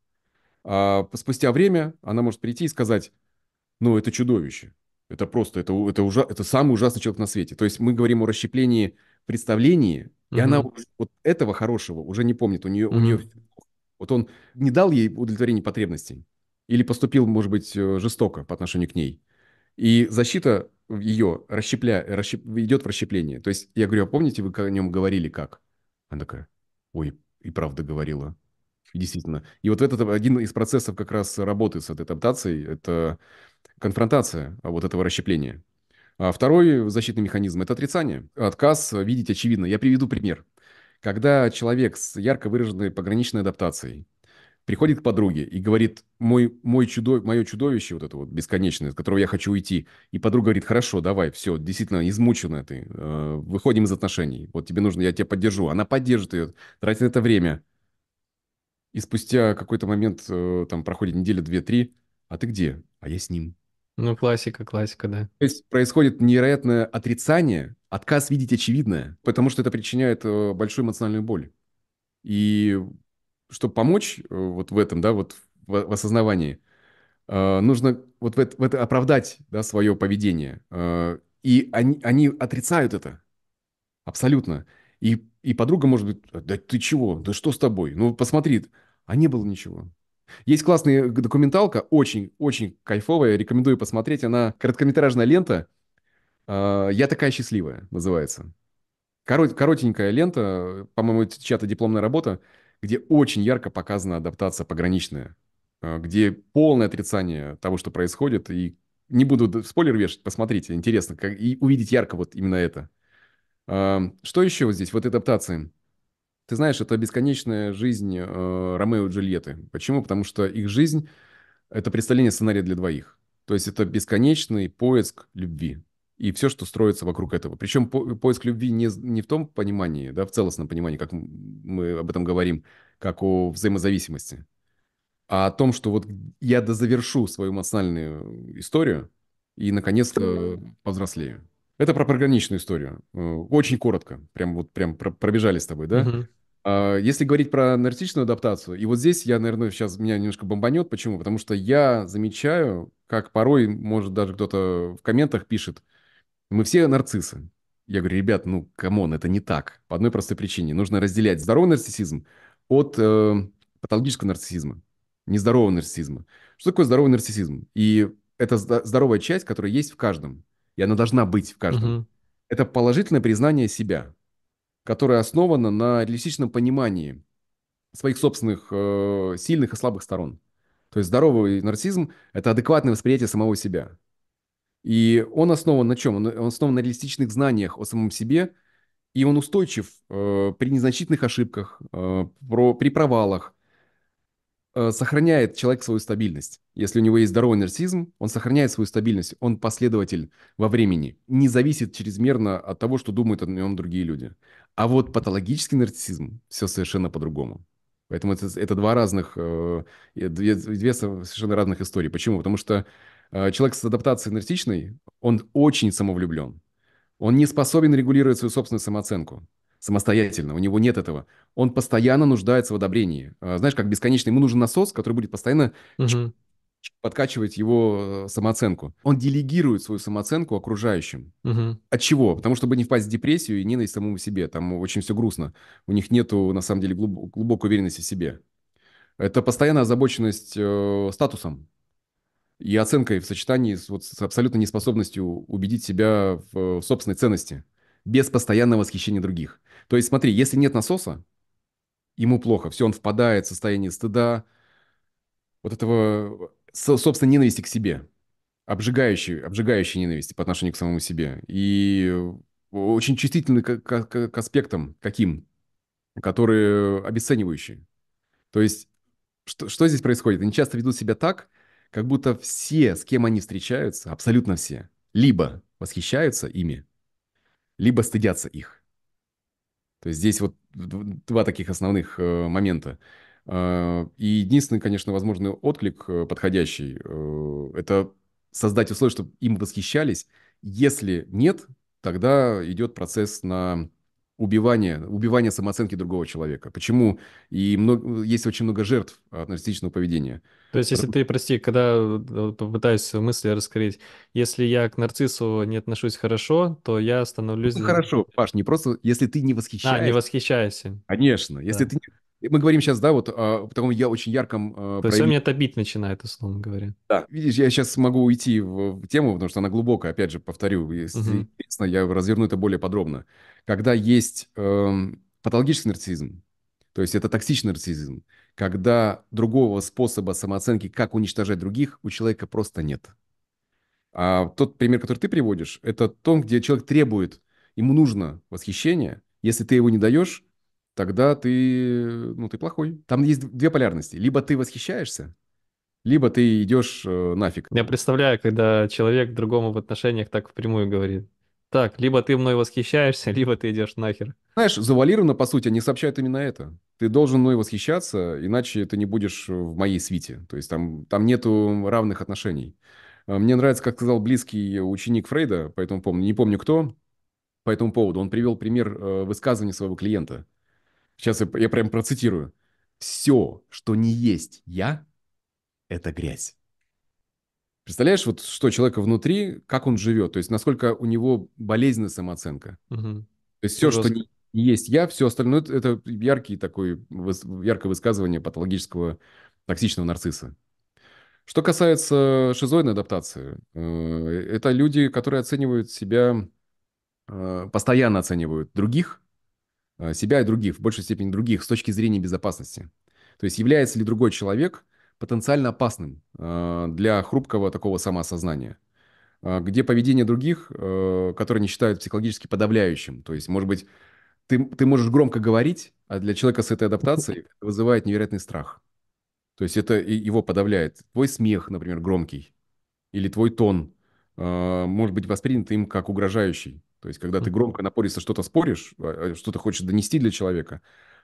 А спустя время она может прийти и сказать, ну, это чудовище, это просто, это, это, ужа, это самый ужасный человек на свете. То есть мы говорим о расщеплении представлений, угу. и она вот этого хорошего уже не помнит, у нее, угу. у нее вот он не дал ей удовлетворения потребностей или поступил, может быть, э, жестоко по отношению к ней. И защита ее расщепля... расщеп... идет в расщепление. То есть я говорю, а помните, вы о нем говорили как? Она такая, ой, и правда говорила. действительно. И вот этот один из процессов как раз работы с этой адаптацией, это конфронтация вот этого расщепления. А второй защитный механизм – это отрицание. Отказ видеть очевидно. Я приведу пример. Когда человек с ярко выраженной пограничной адаптацией приходит к подруге и говорит, мой, мой чудо, мое чудовище вот это вот бесконечное, от которого я хочу уйти. И подруга говорит, хорошо, давай, все, действительно, измученная ты, э, выходим из отношений, вот тебе нужно, я тебя поддержу. Она поддержит ее, тратит это время. И спустя какой-то момент, э, там, проходит неделя, две, три, а ты где? А я с ним. Ну, классика, классика, да. То есть происходит невероятное отрицание, отказ видеть очевидное, потому что это причиняет э, большую эмоциональную боль. И чтобы помочь э, вот в этом, да, вот в, осознавании, э, нужно вот в это, в это оправдать, да, свое поведение. Э, и они, они отрицают это абсолютно. И, и подруга может быть, «А, да ты чего, да что с тобой? Ну, посмотри, а не было ничего. Есть классная документалка, очень-очень кайфовая, рекомендую посмотреть. Она короткометражная лента «Я такая счастливая» называется. Коротенькая лента, по-моему, чья-то дипломная работа – где очень ярко показана адаптация пограничная, э, где полное отрицание того, что происходит, и не буду спойлер вешать, посмотрите, интересно, как, и увидеть ярко вот именно это. Что еще вот здесь, вот адаптации? Ты знаешь, это бесконечная жизнь э, Ромео и Джульетты. Почему? Потому что их жизнь – это представление сценария для двоих. То есть это бесконечный поиск любви и все, что строится вокруг этого. Причем по, поиск любви не, не в том понимании, да, в целостном понимании, как мы об этом говорим, как о взаимозависимости, а о том, что вот я дозавершу свою эмоциональную историю и, наконец-то, повзрослею. Это про пограничную историю. Э, очень коротко, прям вот прям пробежали с тобой, да? Угу. Если говорить про нарциссичную адаптацию, и вот здесь я, наверное, сейчас меня немножко бомбанет. Почему? Потому что я замечаю, как порой, может, даже кто-то в комментах пишет, мы все нарциссы. Я говорю, ребят, ну, камон, это не так. По одной простой причине. Нужно разделять здоровый нарциссизм от э, патологического нарциссизма, нездорового нарциссизма. Что такое здоровый нарциссизм? И это здоровая часть, которая есть в каждом. И она должна быть в каждом. Угу. Это положительное признание себя, которое основано на реалистичном понимании своих собственных э, сильных и слабых сторон. То есть здоровый нарциссизм – это адекватное восприятие самого себя. И он основан на чем? Он, основан на реалистичных знаниях о самом себе, и он устойчив э, при незначительных ошибках, э, про, при провалах, э, сохраняет человек свою стабильность. Если у него есть здоровый нарциссизм, он сохраняет свою стабильность, он последователь во времени, не зависит чрезмерно от того, что думают о нем другие люди. А вот патологический нарциссизм все совершенно по-другому. Поэтому это, это два разных, э, две, две совершенно разных истории. Почему? Потому что Э, человек с адаптацией нарциссичной, он очень самовлюблен. Он не способен регулировать свою собственную самооценку самостоятельно, у него нет этого. Он постоянно нуждается в одобрении. Э, знаешь, как бесконечный. ему нужен насос, который будет постоянно угу. подкачивать его э, самооценку. Он делегирует свою самооценку окружающим. Угу. От чего? Потому чтобы не впасть в депрессию и ненависть самому себе. Там очень все грустно. У них нету, на самом деле, глубокой уверенности в себе. Это постоянная озабоченность э, статусом и оценкой в сочетании с, вот, с абсолютно неспособностью убедить себя в, в собственной ценности, без постоянного восхищения других. То есть смотри, если нет насоса, ему плохо, все, он впадает в состояние стыда, вот этого, собственно, ненависти к себе, обжигающей, обжигающей ненависти по отношению к самому себе. И очень чувствительны к, к, к, к аспектам каким, которые обесценивающие. То есть что, что здесь происходит? Они часто ведут себя так, как будто все, с кем они встречаются, абсолютно все, либо восхищаются ими, либо стыдятся их. То есть здесь вот два таких основных э, момента. Э, и единственный, конечно, возможный отклик э, подходящий э, – это создать условия, чтобы им восхищались. Если нет, тогда идет процесс на убивание, убивание самооценки другого человека. Почему? И много, есть очень много жертв от нарциссичного поведения. То есть, если ты, прости, когда э, попытаюсь мысли раскрыть, если я к нарциссу не отношусь хорошо, то я становлюсь... Ну, хорошо, Паш, не просто... Если ты не восхищаешься... А, не восхищаешься. Конечно. Если да. ты мы говорим сейчас, да, вот в а, таком я очень ярком... А, то прояв... есть он меня топить начинает, условно говоря. Да, видишь, я сейчас могу уйти в, в тему, потому что она глубокая, опять же, повторю, если угу. интересно, я разверну это более подробно. Когда есть э, патологический нарциссизм, то есть это токсичный нарциссизм, когда другого способа самооценки, как уничтожать других, у человека просто нет. А тот пример, который ты приводишь, это тот, где человек требует, ему нужно восхищение, если ты его не даешь, тогда ты, ну, ты плохой. Там есть две полярности. Либо ты восхищаешься, либо ты идешь э, нафиг. Я представляю, когда человек другому в отношениях так впрямую говорит. Так, либо ты мной восхищаешься, либо ты идешь нахер. Знаешь, завуалированно, по сути, они сообщают именно это. Ты должен мной восхищаться, иначе ты не будешь в моей свите. То есть там, там нету равных отношений. Э, мне нравится, как сказал близкий ученик Фрейда, поэтому помню, не помню кто, по этому поводу. Он привел пример э, высказывания своего клиента. Сейчас я, я прям процитирую. «Все, что не есть я, это грязь». Представляешь, вот что человека внутри, как он живет, то есть насколько у него болезненная самооценка. Угу. То есть все, что не, есть я, все остальное это яркий такой яркое высказывание патологического токсичного нарцисса. Что касается шизоидной адаптации, э, это люди, которые оценивают себя, э, постоянно оценивают других, Э, себя и других, в большей степени других, с точки зрения безопасности. То есть является ли другой человек потенциально опасным э, для хрупкого такого самоосознания, э, где поведение других, которые не считают психологически подавляющим, то есть, может быть, ты, ты можешь громко говорить, а для человека с этой адаптацией вызывает невероятный страх. То есть это его подавляет. Твой смех, например, громкий, или твой тон может быть воспринят им как угрожающий. То есть, когда ты громко, напористо что-то споришь, а, а, что-то хочешь донести для человека,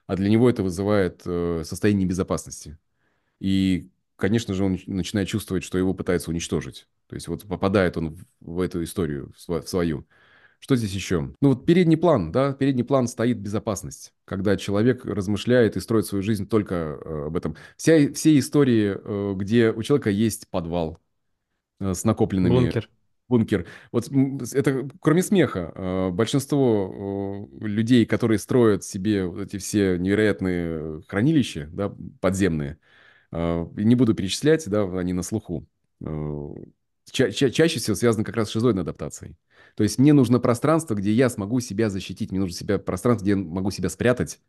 а для него это вызывает э, состояние безопасности. И, конечно же, он начинает чувствовать, что его пытаются уничтожить. То есть, вот попадает он в эту историю, в свою. Что здесь еще? Ну вот передний план, да, передний план стоит безопасность, когда человек размышляет и строит свою жизнь только э, об этом. Вся, все истории, э, где у человека есть подвал э, с накопленными... Бункер бункер. Вот это, кроме смеха, э, большинство э, людей, которые строят себе вот эти все невероятные хранилища, да, подземные, э, не буду перечислять, да, они на слуху, ча- ча- чаще всего связано как раз с шизоидной адаптацией. То есть мне нужно пространство, где я смогу себя защитить, мне нужно себя пространство, где я могу себя спрятать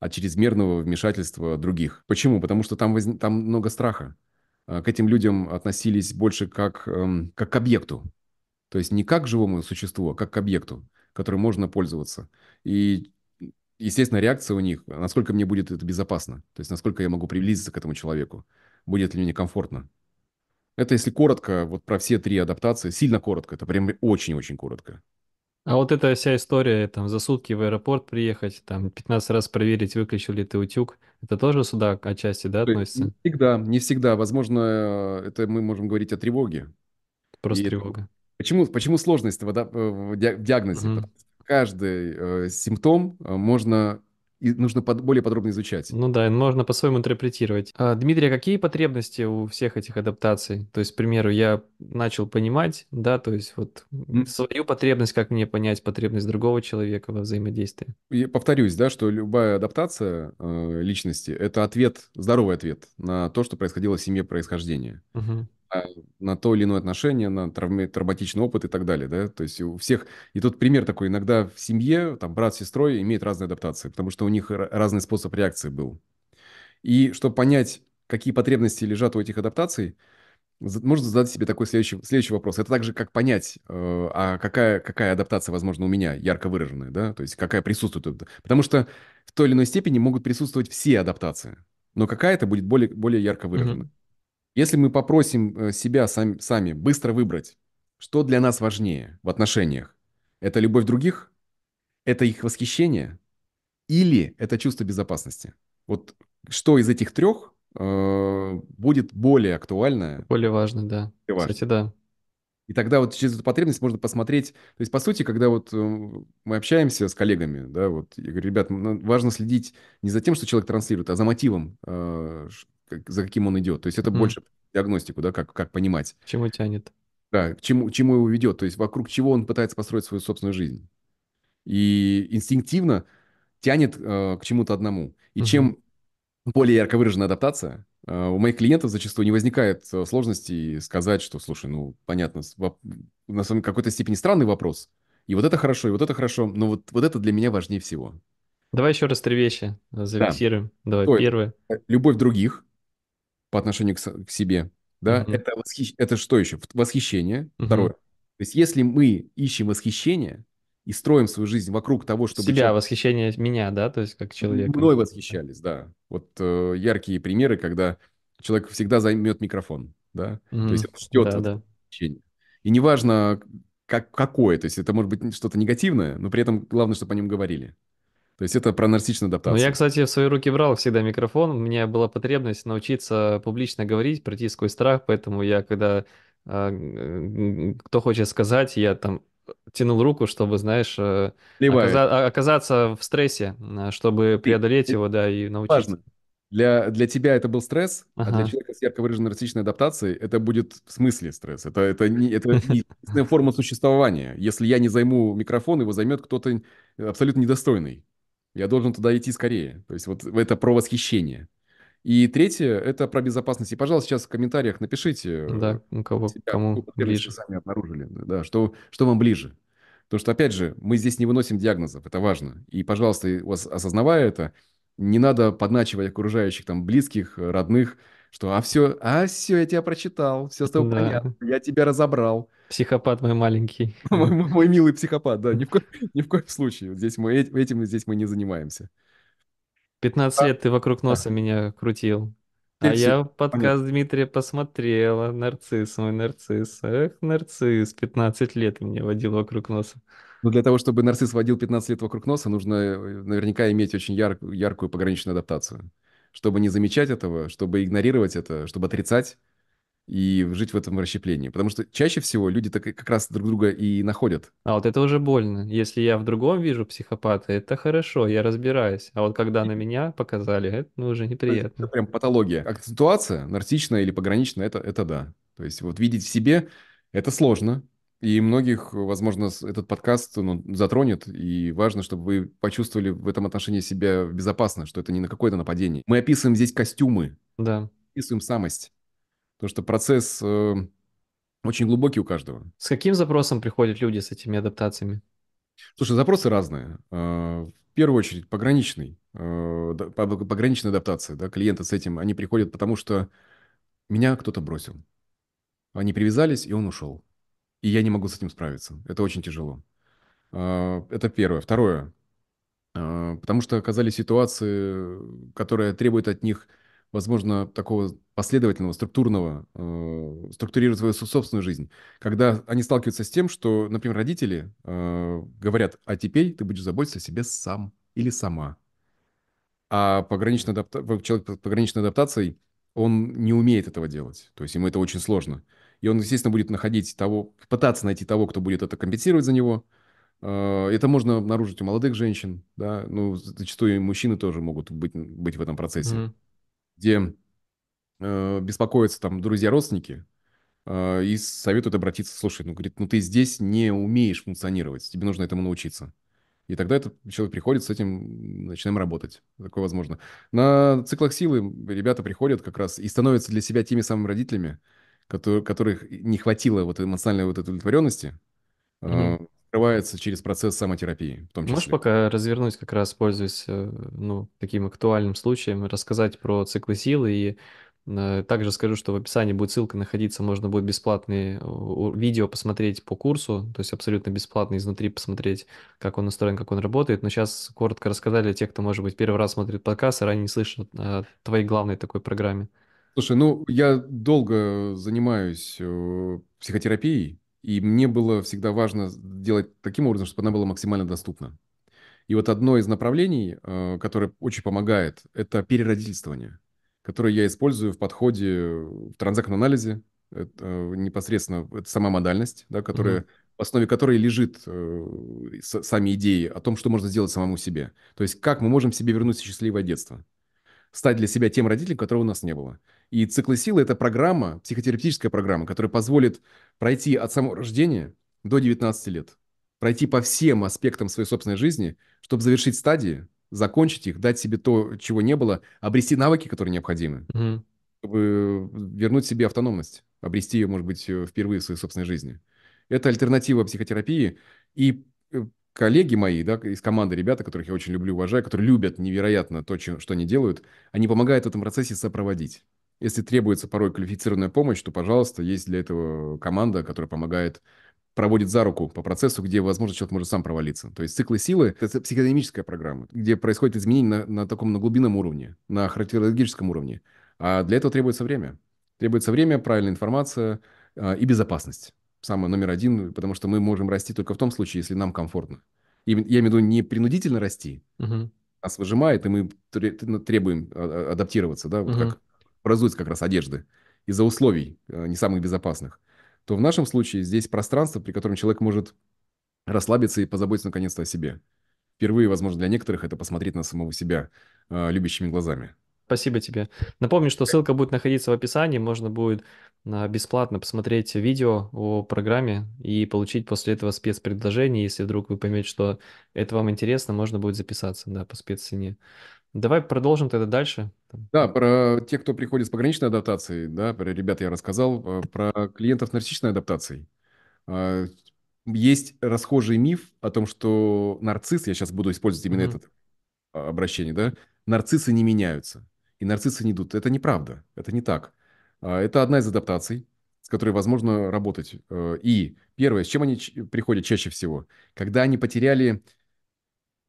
от чрезмерного вмешательства других. Почему? Потому что там, возник, там много страха. Э, к этим людям относились больше как, эм, как к объекту. То есть не как к живому существу, а как к объекту, которым можно пользоваться. И, естественно, реакция у них, насколько мне будет это безопасно, то есть насколько я могу приблизиться к этому человеку, будет ли мне комфортно. Это если коротко, вот про все три адаптации, сильно коротко, это прям очень-очень коротко. А вот эта вся история, там, за сутки в аэропорт приехать, там, 15 раз проверить, выключил ли ты утюг, это тоже сюда отчасти, да, относится? Не всегда, не всегда. Возможно, э, это мы можем говорить о тревоге. Просто И тревога. Почему, почему сложность э, в, диагнозе? Угу. каждый э, симптом э, можно и нужно под, более подробно изучать. Ну да, можно по-своему интерпретировать. А, Дмитрий, а какие потребности у всех этих адаптаций? То есть, к примеру, я начал понимать, да, то есть вот mm. свою потребность, как мне понять потребность другого человека во взаимодействии. Я повторюсь, да, что любая адаптация э, личности – это ответ, здоровый ответ на то, что происходило в семье происхождения. Угу. А, на, то или иное отношение, на травме, травматичный опыт и так далее, да, то есть у всех, и тут пример такой, иногда в семье, там, брат с сестрой имеет разные адаптации, потому что у них разный способ реакции был. И чтобы понять, какие потребности лежат у этих адаптаций, можно задать себе такой следующий, следующий вопрос. Это также как понять, э, а какая, какая адаптация, возможно, у меня ярко выраженная, да, то есть какая присутствует. Потому что в той или иной степени могут присутствовать все адаптации, но какая-то будет более, более ярко выражена. Mm-hmm. Если мы попросим э, себя сами, сами быстро выбрать, что для нас важнее в отношениях, это любовь других, это их восхищение или это чувство безопасности? Вот что из этих трех э, будет более актуально? Более важно, да. Более важно. Кстати, да. И тогда вот через эту потребность можно посмотреть. То есть, по сути, когда вот э, мы общаемся с коллегами, да, вот, я говорю, ребят, важно следить не за тем, что человек транслирует, а за мотивом, э, как, за каким он идет. То есть это mm. больше диагностику, да, как, как понимать. К чему тянет. Да, к чему, чему его ведет, то есть вокруг чего он пытается построить свою собственную жизнь. И инстинктивно тянет э, к чему-то одному. И mm чем более ярко выражена адаптация, э, у моих клиентов зачастую не возникает э, сложности сказать, что, слушай, ну, понятно, воп... на самом какой-то степени странный вопрос. И вот это хорошо, и вот это хорошо, но вот, вот это для меня важнее всего. Давай еще раз три вещи зафиксируем. Э, да. Давай, Ой, первое. Э, любовь других, по отношению к, к себе, да, mm-hmm. это, восхищ... это что еще? Восхищение. Mm-hmm. Второе. То есть если мы ищем восхищение и строим свою жизнь вокруг того, чтобы... Себя, человек... восхищение меня, да, то есть как человек. Мной восхищались, да. Вот э, яркие примеры, когда человек всегда займет микрофон, да, mm-hmm. то есть он ждет да, вот да. восхищения. И неважно, как, какое, то есть это может быть что-то негативное, но при этом главное, чтобы о нем говорили. То есть это про нарциссичную адаптацию. Ну, я, кстати, в свои руки брал всегда микрофон. У меня была потребность научиться публично говорить, пройти сквозь страх, поэтому я, когда э, кто хочет сказать, я там тянул руку, чтобы, знаешь, э, оказа- а, оказаться в стрессе, чтобы преодолеть ты, его, да, и научиться. Важно. Для, для тебя это был стресс, ага. а для человека с ярко выраженной нарциссичной адаптацией это будет в смысле стресс. Это, это, не, это не форма существования. Если я не займу микрофон, его займет кто-то абсолютно недостойный. Я должен туда идти скорее. То есть вот это про восхищение. И третье – это про безопасность. И, пожалуйста, сейчас в комментариях напишите, да, ну, кого, себя, кому кто, ближе. сами обнаружили, да, что, что вам ближе. Потому что, опять же, мы здесь не выносим диагнозов, это важно. И, пожалуйста, осознавая это, не надо подначивать окружающих, там, близких, родных – что а все, а все, я тебя прочитал, все с тобой да. понятно, я тебя разобрал. Психопат мой маленький. Мой, мой, милый психопат, да, ни в, коем, ни в коем случае. Здесь мы, этим здесь мы не занимаемся. 15 а, лет ты вокруг носа а. меня крутил. А я подкаст Понятно. Дмитрия посмотрела. Нарцисс мой, нарцисс. Эх, нарцисс, 15 лет меня водил вокруг носа. Ну, для того, чтобы нарцисс водил 15 лет вокруг носа, нужно э, наверняка иметь очень яр- яркую пограничную адаптацию чтобы не замечать этого, чтобы игнорировать это, чтобы отрицать и жить в этом расщеплении. Потому что чаще всего люди так как раз друг друга и находят. А вот это уже больно. Если я в другом вижу психопата, это хорошо, я разбираюсь. А вот когда на меня показали, это ну, уже неприятно. Это, это прям патология. Как ситуация нарциссичная или пограничная, это, это да. То есть вот видеть в себе это сложно, и многих, возможно, этот подкаст ну, затронет, и важно, чтобы вы почувствовали в этом отношении себя безопасно, что это не на какое-то нападение. Мы описываем здесь костюмы, да. описываем самость, потому что процесс э, очень глубокий у каждого. С каким запросом приходят люди с этими адаптациями? Слушай, запросы разные. А, в первую очередь пограничный, э, пограничная адаптация. Да, клиенты с этим, они приходят, потому что меня кто-то бросил. Они привязались, и он ушел. И я не могу с этим справиться. Это очень тяжело. А, это первое. Второе. А, потому что оказались ситуации, которые требуют от них, возможно, такого последовательного, структурного, а, структурировать свою собственную жизнь. Когда они сталкиваются с тем, что, например, родители говорят, а теперь ты будешь заботиться о себе сам или сама. А пограничной адапта... человек с пограничной адаптацией, он не умеет этого делать. То есть ему это очень сложно. И он, естественно, будет находить того, пытаться найти того, кто будет это компенсировать за него. А, это можно обнаружить у молодых женщин, да, ну, зачастую и мужчины тоже могут быть, быть в этом процессе, mm-hmm. где э, беспокоятся там друзья-родственники э, и советуют обратиться, слушай, ну, говорит, ну, ты здесь не умеешь функционировать, тебе нужно этому научиться. И тогда этот человек приходит с этим, начинаем работать. Такое возможно. На циклах силы ребята приходят как раз и становятся для себя теми самыми родителями, которые, которых не хватило вот эмоциональной вот этой удовлетворенности, mm-hmm. через процесс самотерапии. В том числе. Можешь пока развернуть, как раз пользуясь э, ну, таким актуальным случаем, рассказать про циклы силы и э, также скажу, что в описании будет ссылка находиться, можно будет бесплатные видео посмотреть по курсу, то есть абсолютно бесплатно изнутри посмотреть, как он настроен, как он работает. Но сейчас коротко рассказали для тех, кто, может быть, первый раз смотрит подкаст и ранее не слышал о твоей главной такой программе. Слушай, ну, я долго занимаюсь э, психотерапией, и мне было всегда важно делать таким образом, чтобы она была максимально доступна. И вот одно из направлений, э, которое очень помогает, это переродительствование, которое я использую в подходе в транзактном анализе, это, э, непосредственно это сама модальность, да, которая, угу. в основе которой лежит э, с, сами идеи о том, что можно сделать самому себе. То есть как мы можем себе вернуть счастливое детство стать для себя тем родителем, которого у нас не было. И «Циклы силы» — это программа, психотерапевтическая программа, которая позволит пройти от самого рождения до 19 лет. Пройти по всем аспектам своей собственной жизни, чтобы завершить стадии, закончить их, дать себе то, чего не было, обрести навыки, которые необходимы, угу. чтобы э, вернуть себе автономность, обрести ее, может быть, э, впервые в своей собственной жизни. Это альтернатива психотерапии. И э, коллеги мои, да, из команды ребята, которых я очень люблю, уважаю, которые любят невероятно то, что они делают, они помогают в этом процессе сопроводить. Если требуется порой квалифицированная помощь, то, пожалуйста, есть для этого команда, которая помогает проводит за руку по процессу, где, возможно, человек может сам провалиться. То есть циклы силы – это психодинамическая программа, где происходит изменение на, на таком на глубинном уровне, на характерологическом уровне. А для этого требуется время. Требуется время, правильная информация э, и безопасность самое номер один, потому что мы можем расти только в том случае, если нам комфортно. И, я имею в виду не принудительно расти, угу. нас выжимает, и мы ну, требуем а, а, адаптироваться, да, вот угу. как образуется как раз одежды из-за условий э, не самых безопасных, то в нашем случае здесь пространство, при котором человек может расслабиться и позаботиться наконец-то о себе. Впервые, возможно, для некоторых это посмотреть на самого себя э, любящими глазами. Спасибо тебе. Напомню, что ссылка будет находиться в описании. Можно будет а, бесплатно посмотреть видео о программе и получить после этого спецпредложение. Если вдруг вы поймете, что это вам интересно, можно будет записаться да, по спеццене. Давай продолжим тогда дальше. Да, про тех, кто приходит с пограничной адаптацией, да, про ребят я рассказал, э, про клиентов с нарциссичной адаптацией. А, есть расхожий миф о том, что нарцисс, я сейчас буду использовать именно mm-hmm. этот а, обращение, да, нарциссы не меняются и нарциссы не идут. Это неправда, это не так. А, это одна из адаптаций, с которой возможно работать. Э, и первое, с чем они приходят чаще всего? Когда они потеряли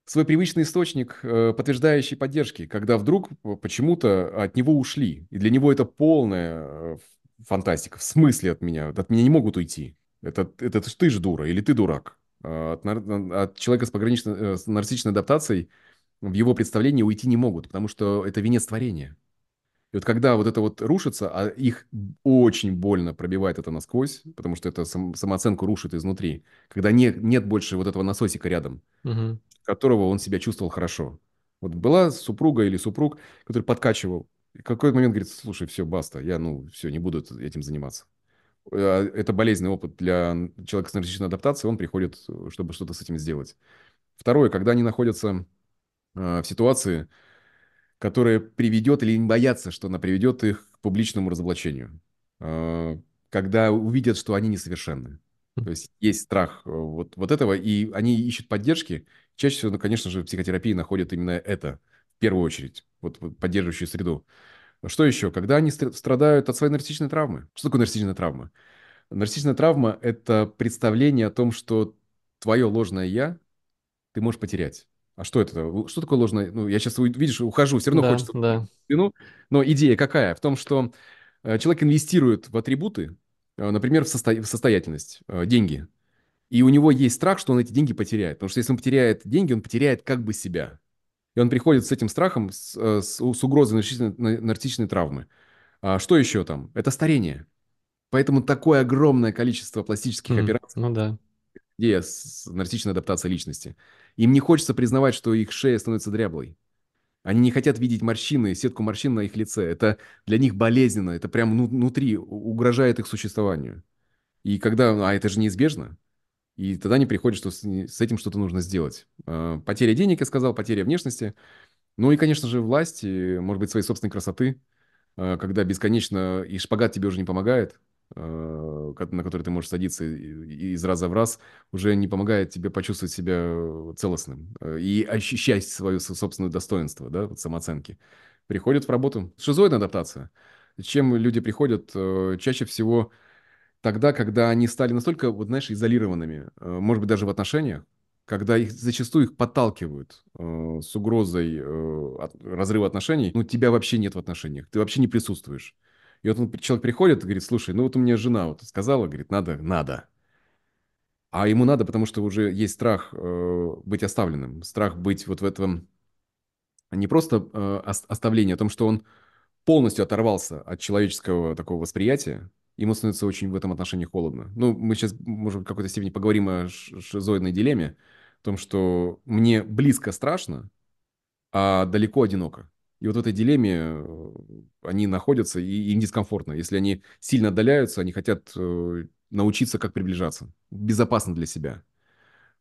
свой привычный источник э, подтверждающей поддержки, когда вдруг почему-то от него ушли. И для него это полная э, фантастика. В смысле от меня? От меня не могут уйти. Это, это ты же дура или ты дурак. А, от, от человека с пограничной с нарциссичной адаптацией – в его представлении уйти не могут, потому что это венец творения. И вот когда вот это вот рушится, а их очень больно пробивает это насквозь, потому что это сам, самооценку рушит изнутри, когда не, нет больше вот этого насосика рядом, угу. которого он себя чувствовал хорошо. Вот была супруга или супруг, который подкачивал, и в какой-то момент говорит, слушай, все, баста, я, ну, все, не буду этим заниматься. Э, а это болезненный опыт для человека с нарциссичной адаптацией, он приходит, э, чтобы что-то с этим сделать. Второе, когда они находятся Э, в ситуации, которая приведет или не боятся, что она приведет их к публичному разоблачению, э, когда увидят, что они несовершенны. То есть есть страх э, вот, вот этого, и они ищут поддержки. Чаще всего, ну, конечно же, в психотерапии находят именно это в первую очередь, вот, вот поддерживающую среду. Что еще? Когда они страдают от своей нарциссичной травмы. Что такое нарциссичная травма? Нарциссичная травма – это представление о том, что твое ложное «я» ты можешь потерять. А что это? Что такое ложное? Ну, я сейчас, видишь, ухожу, все равно да, хочется... Да. Но идея какая? В том, что э, человек инвестирует в атрибуты, э, например, в, состо... в состоятельность, э, деньги. И у него есть страх, что он эти деньги потеряет. Потому что если он потеряет деньги, он потеряет как бы себя. И он приходит с этим страхом, с, с, с угрозой нарциссичной, нарциссичной травмы. А что еще там? Это старение. Поэтому такое огромное количество пластических mm, операций. Ну да идея с нарциссичной адаптацией личности. Им не хочется признавать, что их шея становится дряблой. Они не хотят видеть морщины, сетку морщин на их лице. Это для них болезненно, это прям внутри угрожает их существованию. И когда, а это же неизбежно, и тогда они приходят, что с, этим что-то нужно сделать. А, потеря денег, я сказал, потеря внешности. Ну и, конечно же, власть, может быть, своей собственной красоты, а, когда бесконечно и шпагат тебе уже не помогает, Э, на который ты можешь садиться из раза в раз, уже не помогает тебе почувствовать себя целостным э, и ощущать свое собственное достоинство, да, вот самооценки. Приходят в работу. Шизоидная адаптация. Чем люди приходят? Э, чаще всего тогда, когда они стали настолько, вот знаешь, изолированными, может быть, даже в отношениях, когда их зачастую их подталкивают э, с угрозой э, от, разрыва отношений, ну тебя вообще нет в отношениях, ты вообще не присутствуешь и вот он, человек приходит и говорит, слушай, ну вот у меня жена вот сказала, говорит, надо, надо. А ему надо, потому что уже есть страх э, быть оставленным, страх быть вот в этом не просто э, оставление, о а том, что он полностью оторвался от человеческого такого восприятия, ему становится очень в этом отношении холодно. Ну, мы сейчас, может, в какой-то степени поговорим о шизоидной дилемме, о том, что мне близко страшно, а далеко одиноко. И вот в этой дилемме э, они находятся, и им дискомфортно. Если они сильно отдаляются, они хотят э, научиться, как приближаться. Безопасно для себя.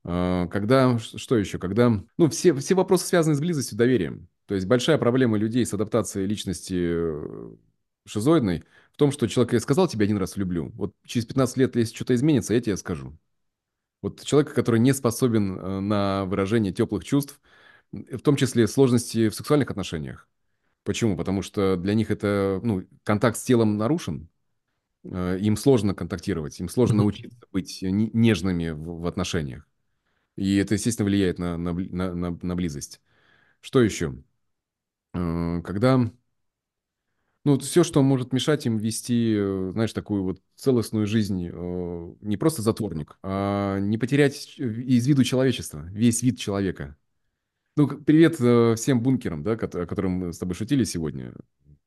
А, когда, что еще, когда, ну, все, все вопросы связаны с близостью, доверием. То есть большая проблема людей с адаптацией личности э, шизоидной в том, что человек, я сказал тебе один раз «люблю», вот через 15 лет, если что-то изменится, я тебе скажу. Вот человека, который не способен на выражение теплых чувств – в том числе сложности в сексуальных отношениях. Почему? Потому что для них это, ну, контакт с телом нарушен, э, им сложно контактировать, им сложно научиться быть нежными в, в отношениях. И это, естественно, влияет на, на, на, на, близость. Что еще? Э, когда... Ну, все, что может мешать им вести, э, знаешь, такую вот целостную жизнь, не просто затворник, а не потерять из виду человечество, весь вид человека – ну, привет э, всем бункерам, да, о котором мы с тобой шутили сегодня,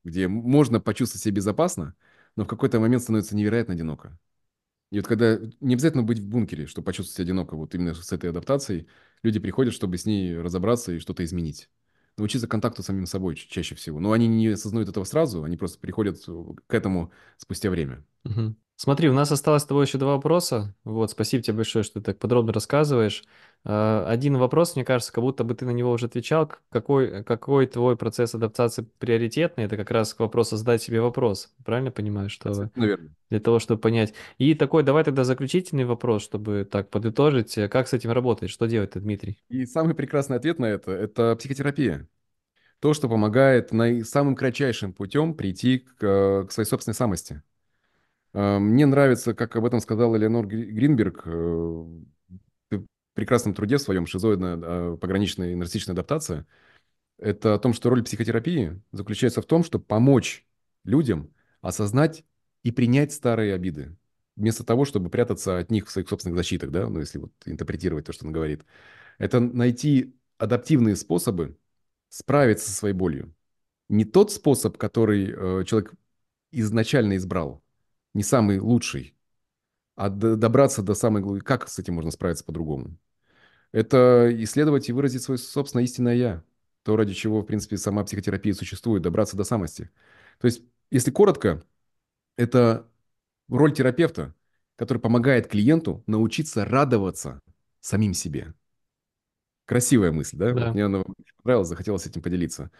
где можно почувствовать себя безопасно, но в какой-то момент становится невероятно одиноко. И вот когда э, не обязательно быть в бункере, чтобы почувствовать себя одиноко, вот именно с этой адаптацией, люди приходят, чтобы с ней разобраться и что-то изменить. Научиться контакту с самим собой чаще всего. Но они не осознают этого сразу, они просто приходят э, к этому спустя время. Угу. Смотри, у нас осталось с тобой еще два вопроса. Вот, спасибо тебе большое, что ты так подробно рассказываешь. Э, один вопрос, мне кажется, как будто бы ты на него уже отвечал. Какой, какой твой процесс адаптации приоритетный? Это как раз к вопросу «задать себе вопрос». Правильно понимаю, что Наверное. для того, чтобы понять. И такой, давай тогда заключительный вопрос, чтобы так подытожить. Э, как с этим работать? Что делать-то, Дмитрий? И самый прекрасный ответ на это – это психотерапия. То, что помогает наи- самым кратчайшим путем прийти к, э, к своей собственной самости. А, мне нравится, как об этом сказала Леонор Гринберг э, в прекрасном труде своем «Шизоидная а, пограничная и нарциссичная адаптация». Это о том, что роль психотерапии заключается в том, чтобы помочь людям осознать и принять старые обиды, вместо того, чтобы прятаться от них в своих собственных защитах, да, ну, если вот интерпретировать то, что он говорит. Это найти адаптивные способы справиться со своей болью. Не тот способ, который э, человек изначально избрал, не самый лучший, а добраться до самой глубины. Как с этим можно справиться по-другому? Это исследовать и выразить свое собственное истинное «я», то, ради чего, в принципе, сама психотерапия существует, добраться до самости. То есть, если коротко, это роль терапевта, который помогает клиенту научиться радоваться самим себе. Красивая мысль, да? да. мне она понравилась, захотелось этим поделиться.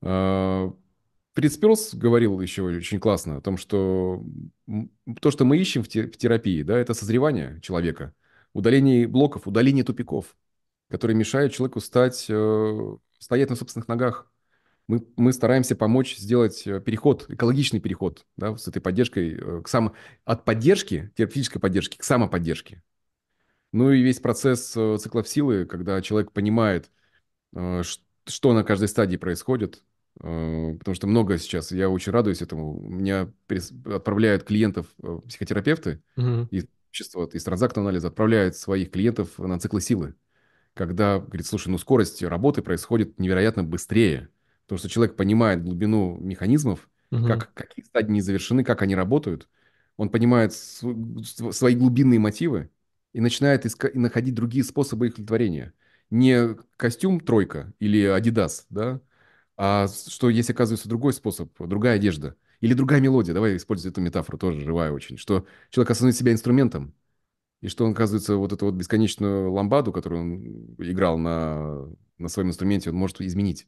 А, Фриц Перлс говорил еще очень классно о том, что то, что мы ищем в терапии, да, это созревание человека, удаление блоков, удаление тупиков, которые мешают человеку стать, э, стоять на собственных ногах. Мы, мы стараемся помочь сделать э, переход, экологичный переход да, с этой поддержкой э, к само... от поддержки, терапевтической поддержки к самоподдержке. Ну и весь процесс циклов силы, когда человек понимает, что на каждой стадии происходит – Э, потому что много сейчас, я очень радуюсь этому. Меня отправляют клиентов э, психотерапевты угу. и общество, из транзактного отправляют своих клиентов на циклы силы. Когда, говорит, слушай, ну скорость работы происходит невероятно быстрее. Потому что человек понимает глубину механизмов, угу. как, какие стадии не завершены, как они работают. Он понимает свои глубинные мотивы и начинает искать, и находить другие способы их удовлетворения. Не костюм тройка или Адидас, да, а что есть, оказывается, другой способ, другая одежда или другая мелодия. Давай использовать эту метафору, тоже живая очень. Что человек осознает себя инструментом, и что он, оказывается, вот эту вот бесконечную ламбаду, которую он играл на, на своем инструменте, он может изменить.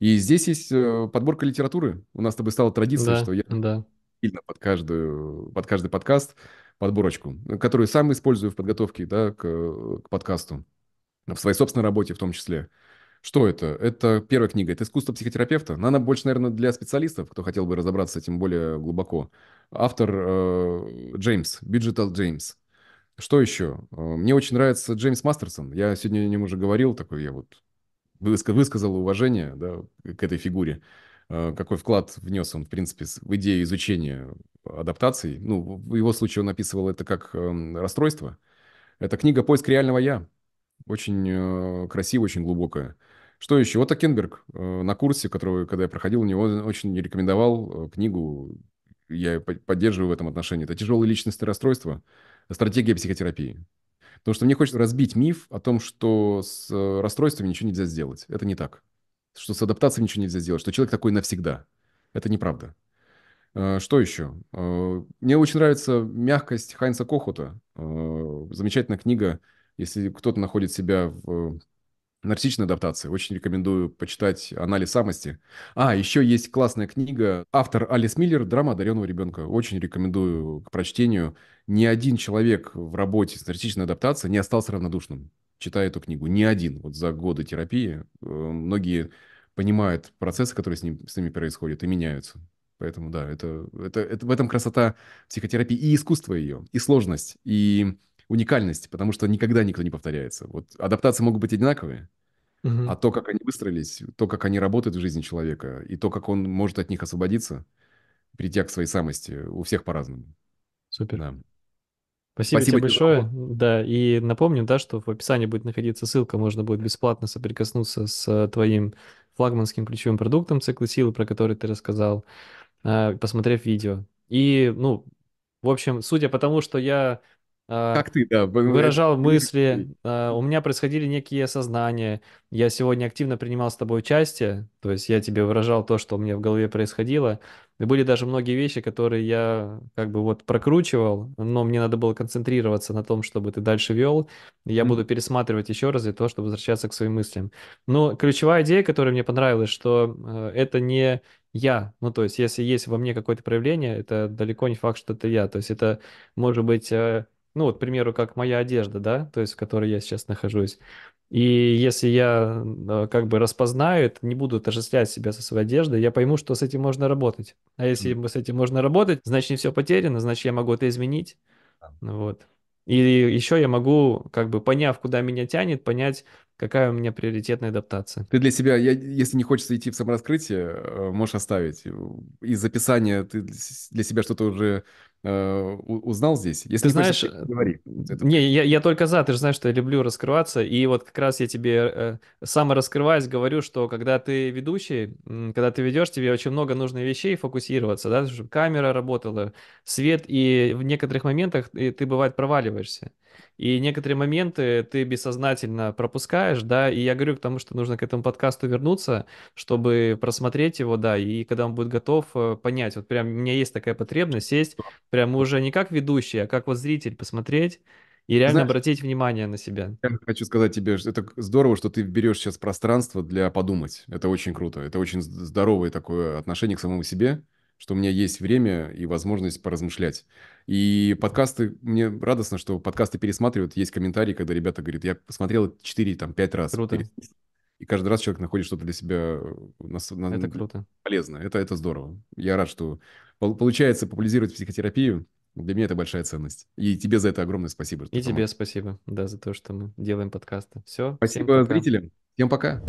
И здесь есть э, подборка литературы. У нас с тобой стала традиция, да, что я да. сильно под, каждую, под каждый подкаст подборочку, которую сам использую в подготовке да, к, к подкасту, в своей собственной работе в том числе. Что это? Это первая книга. Это «Искусство психотерапевта». Но она больше, наверное, для специалистов, кто хотел бы разобраться этим более глубоко. Автор э, Джеймс, Биджитал Джеймс. Что еще? Э, мне очень нравится Джеймс Мастерсон. Я сегодня о нем уже говорил, такой я вот высказал, высказал уважение да, к этой фигуре. Э, какой вклад внес он, в принципе, в идею изучения адаптаций. Ну, в его случае он описывал это как эм, расстройство. Это книга «Поиск реального я». Очень э, красивая, очень глубокая. Что еще? Вот Акенберг э, на курсе, который, когда я проходил, у него очень не рекомендовал э, книгу, я поддерживаю в этом отношении, это «Тяжелые личностные расстройства. Стратегия психотерапии». Потому что мне хочется разбить миф о том, что с э, расстройствами ничего нельзя сделать. Это не так. Что с адаптацией ничего нельзя сделать, что человек такой навсегда. Это неправда. Что еще? Мне очень нравится мягкость Хайнца Кохота. Замечательная книга. Если кто-то находит себя в нарциссичной адаптации. Очень рекомендую почитать «Анализ самости». А, еще есть классная книга. Автор Алис Миллер «Драма одаренного ребенка». Очень рекомендую к прочтению. Ни один человек в работе с нарциссичной адаптацией не остался равнодушным, читая эту книгу. Ни один. Вот за годы терапии э, многие понимают процессы, которые с, ним, с ними происходят, и меняются. Поэтому, да, это, это, это в этом красота психотерапии и искусство ее, и сложность, и уникальность, потому что никогда никто не повторяется. Вот адаптации могут быть одинаковые, угу. а то, как они выстроились, то, как они работают в жизни человека, и то, как он может от них освободиться, придя к своей самости, у всех по-разному. Супер. Да. Спасибо, Спасибо тебе большое. Тебе. Да, и напомню, да, что в описании будет находиться ссылка, можно будет бесплатно соприкоснуться с э, твоим флагманским ключевым продуктом цикла силы, про который ты рассказал, э, посмотрев видео. И, ну, в общем, судя по тому, что я а, как ты, да. Выражал мысли. А, у меня происходили некие осознания. Я сегодня активно принимал с тобой участие. То есть я тебе выражал то, что у меня в голове происходило. И были даже многие вещи, которые я как бы вот прокручивал, но мне надо было концентрироваться на том, чтобы ты дальше вел. я mm-hmm. буду пересматривать еще раз для того, чтобы возвращаться к своим мыслям. Но ключевая идея, которая мне понравилась, что э, это не я. Ну, то есть, если есть во мне какое-то проявление, это далеко не факт, что это я. То есть, это может быть э, ну вот, к примеру, как моя одежда, да, то есть в которой я сейчас нахожусь. И если я э, как бы распознаю это, не буду отождествлять себя со своей одеждой, я пойму, что с этим можно работать. А если mm. с этим можно работать, значит, не все потеряно, значит, я могу это изменить. Mm. Вот. И еще я могу, как бы поняв, куда меня тянет, понять, какая у меня приоритетная адаптация. Ты для себя, я, если не хочется идти в самораскрытие, э, можешь оставить. Из описания ты для себя что-то уже э, узнал здесь? Если ты не знаешь, хочешь, э, говори. Не, я, я только за, ты же знаешь, что я люблю раскрываться, и вот как раз я тебе э, самораскрываясь говорю, что когда ты ведущий, когда ты ведешь, тебе очень много нужно вещей фокусироваться, да, чтобы камера работала, свет, и в некоторых моментах ты, ты бывает проваливаешься и некоторые моменты ты бессознательно пропускаешь, да, и я говорю к тому, что нужно к этому подкасту вернуться, чтобы просмотреть его, да, и когда он будет готов, э, понять, вот прям у меня есть такая потребность сесть, прям уже не как ведущий, а как вот зритель посмотреть, и реально Знаешь, обратить внимание на себя. Я хочу сказать тебе, что это здорово, что ты берешь сейчас пространство для подумать. Это очень круто. Это очень здоровое такое отношение к самому себе что у меня есть время и возможность поразмышлять. И подкасты, мне радостно, что подкасты пересматривают, есть комментарии, когда ребята говорят, я посмотрел 4, там, 5 раз. Круто. И каждый раз человек находит что-то для себя э, на, на, это круто. полезно. Это, это здорово. Я рад, что получается популяризировать психотерапию. Для меня это большая ценность. И тебе за это огромное спасибо. И тебе помог. спасибо, да, за то, что мы делаем подкасты. Все. Спасибо всем зрителям. Всем пока.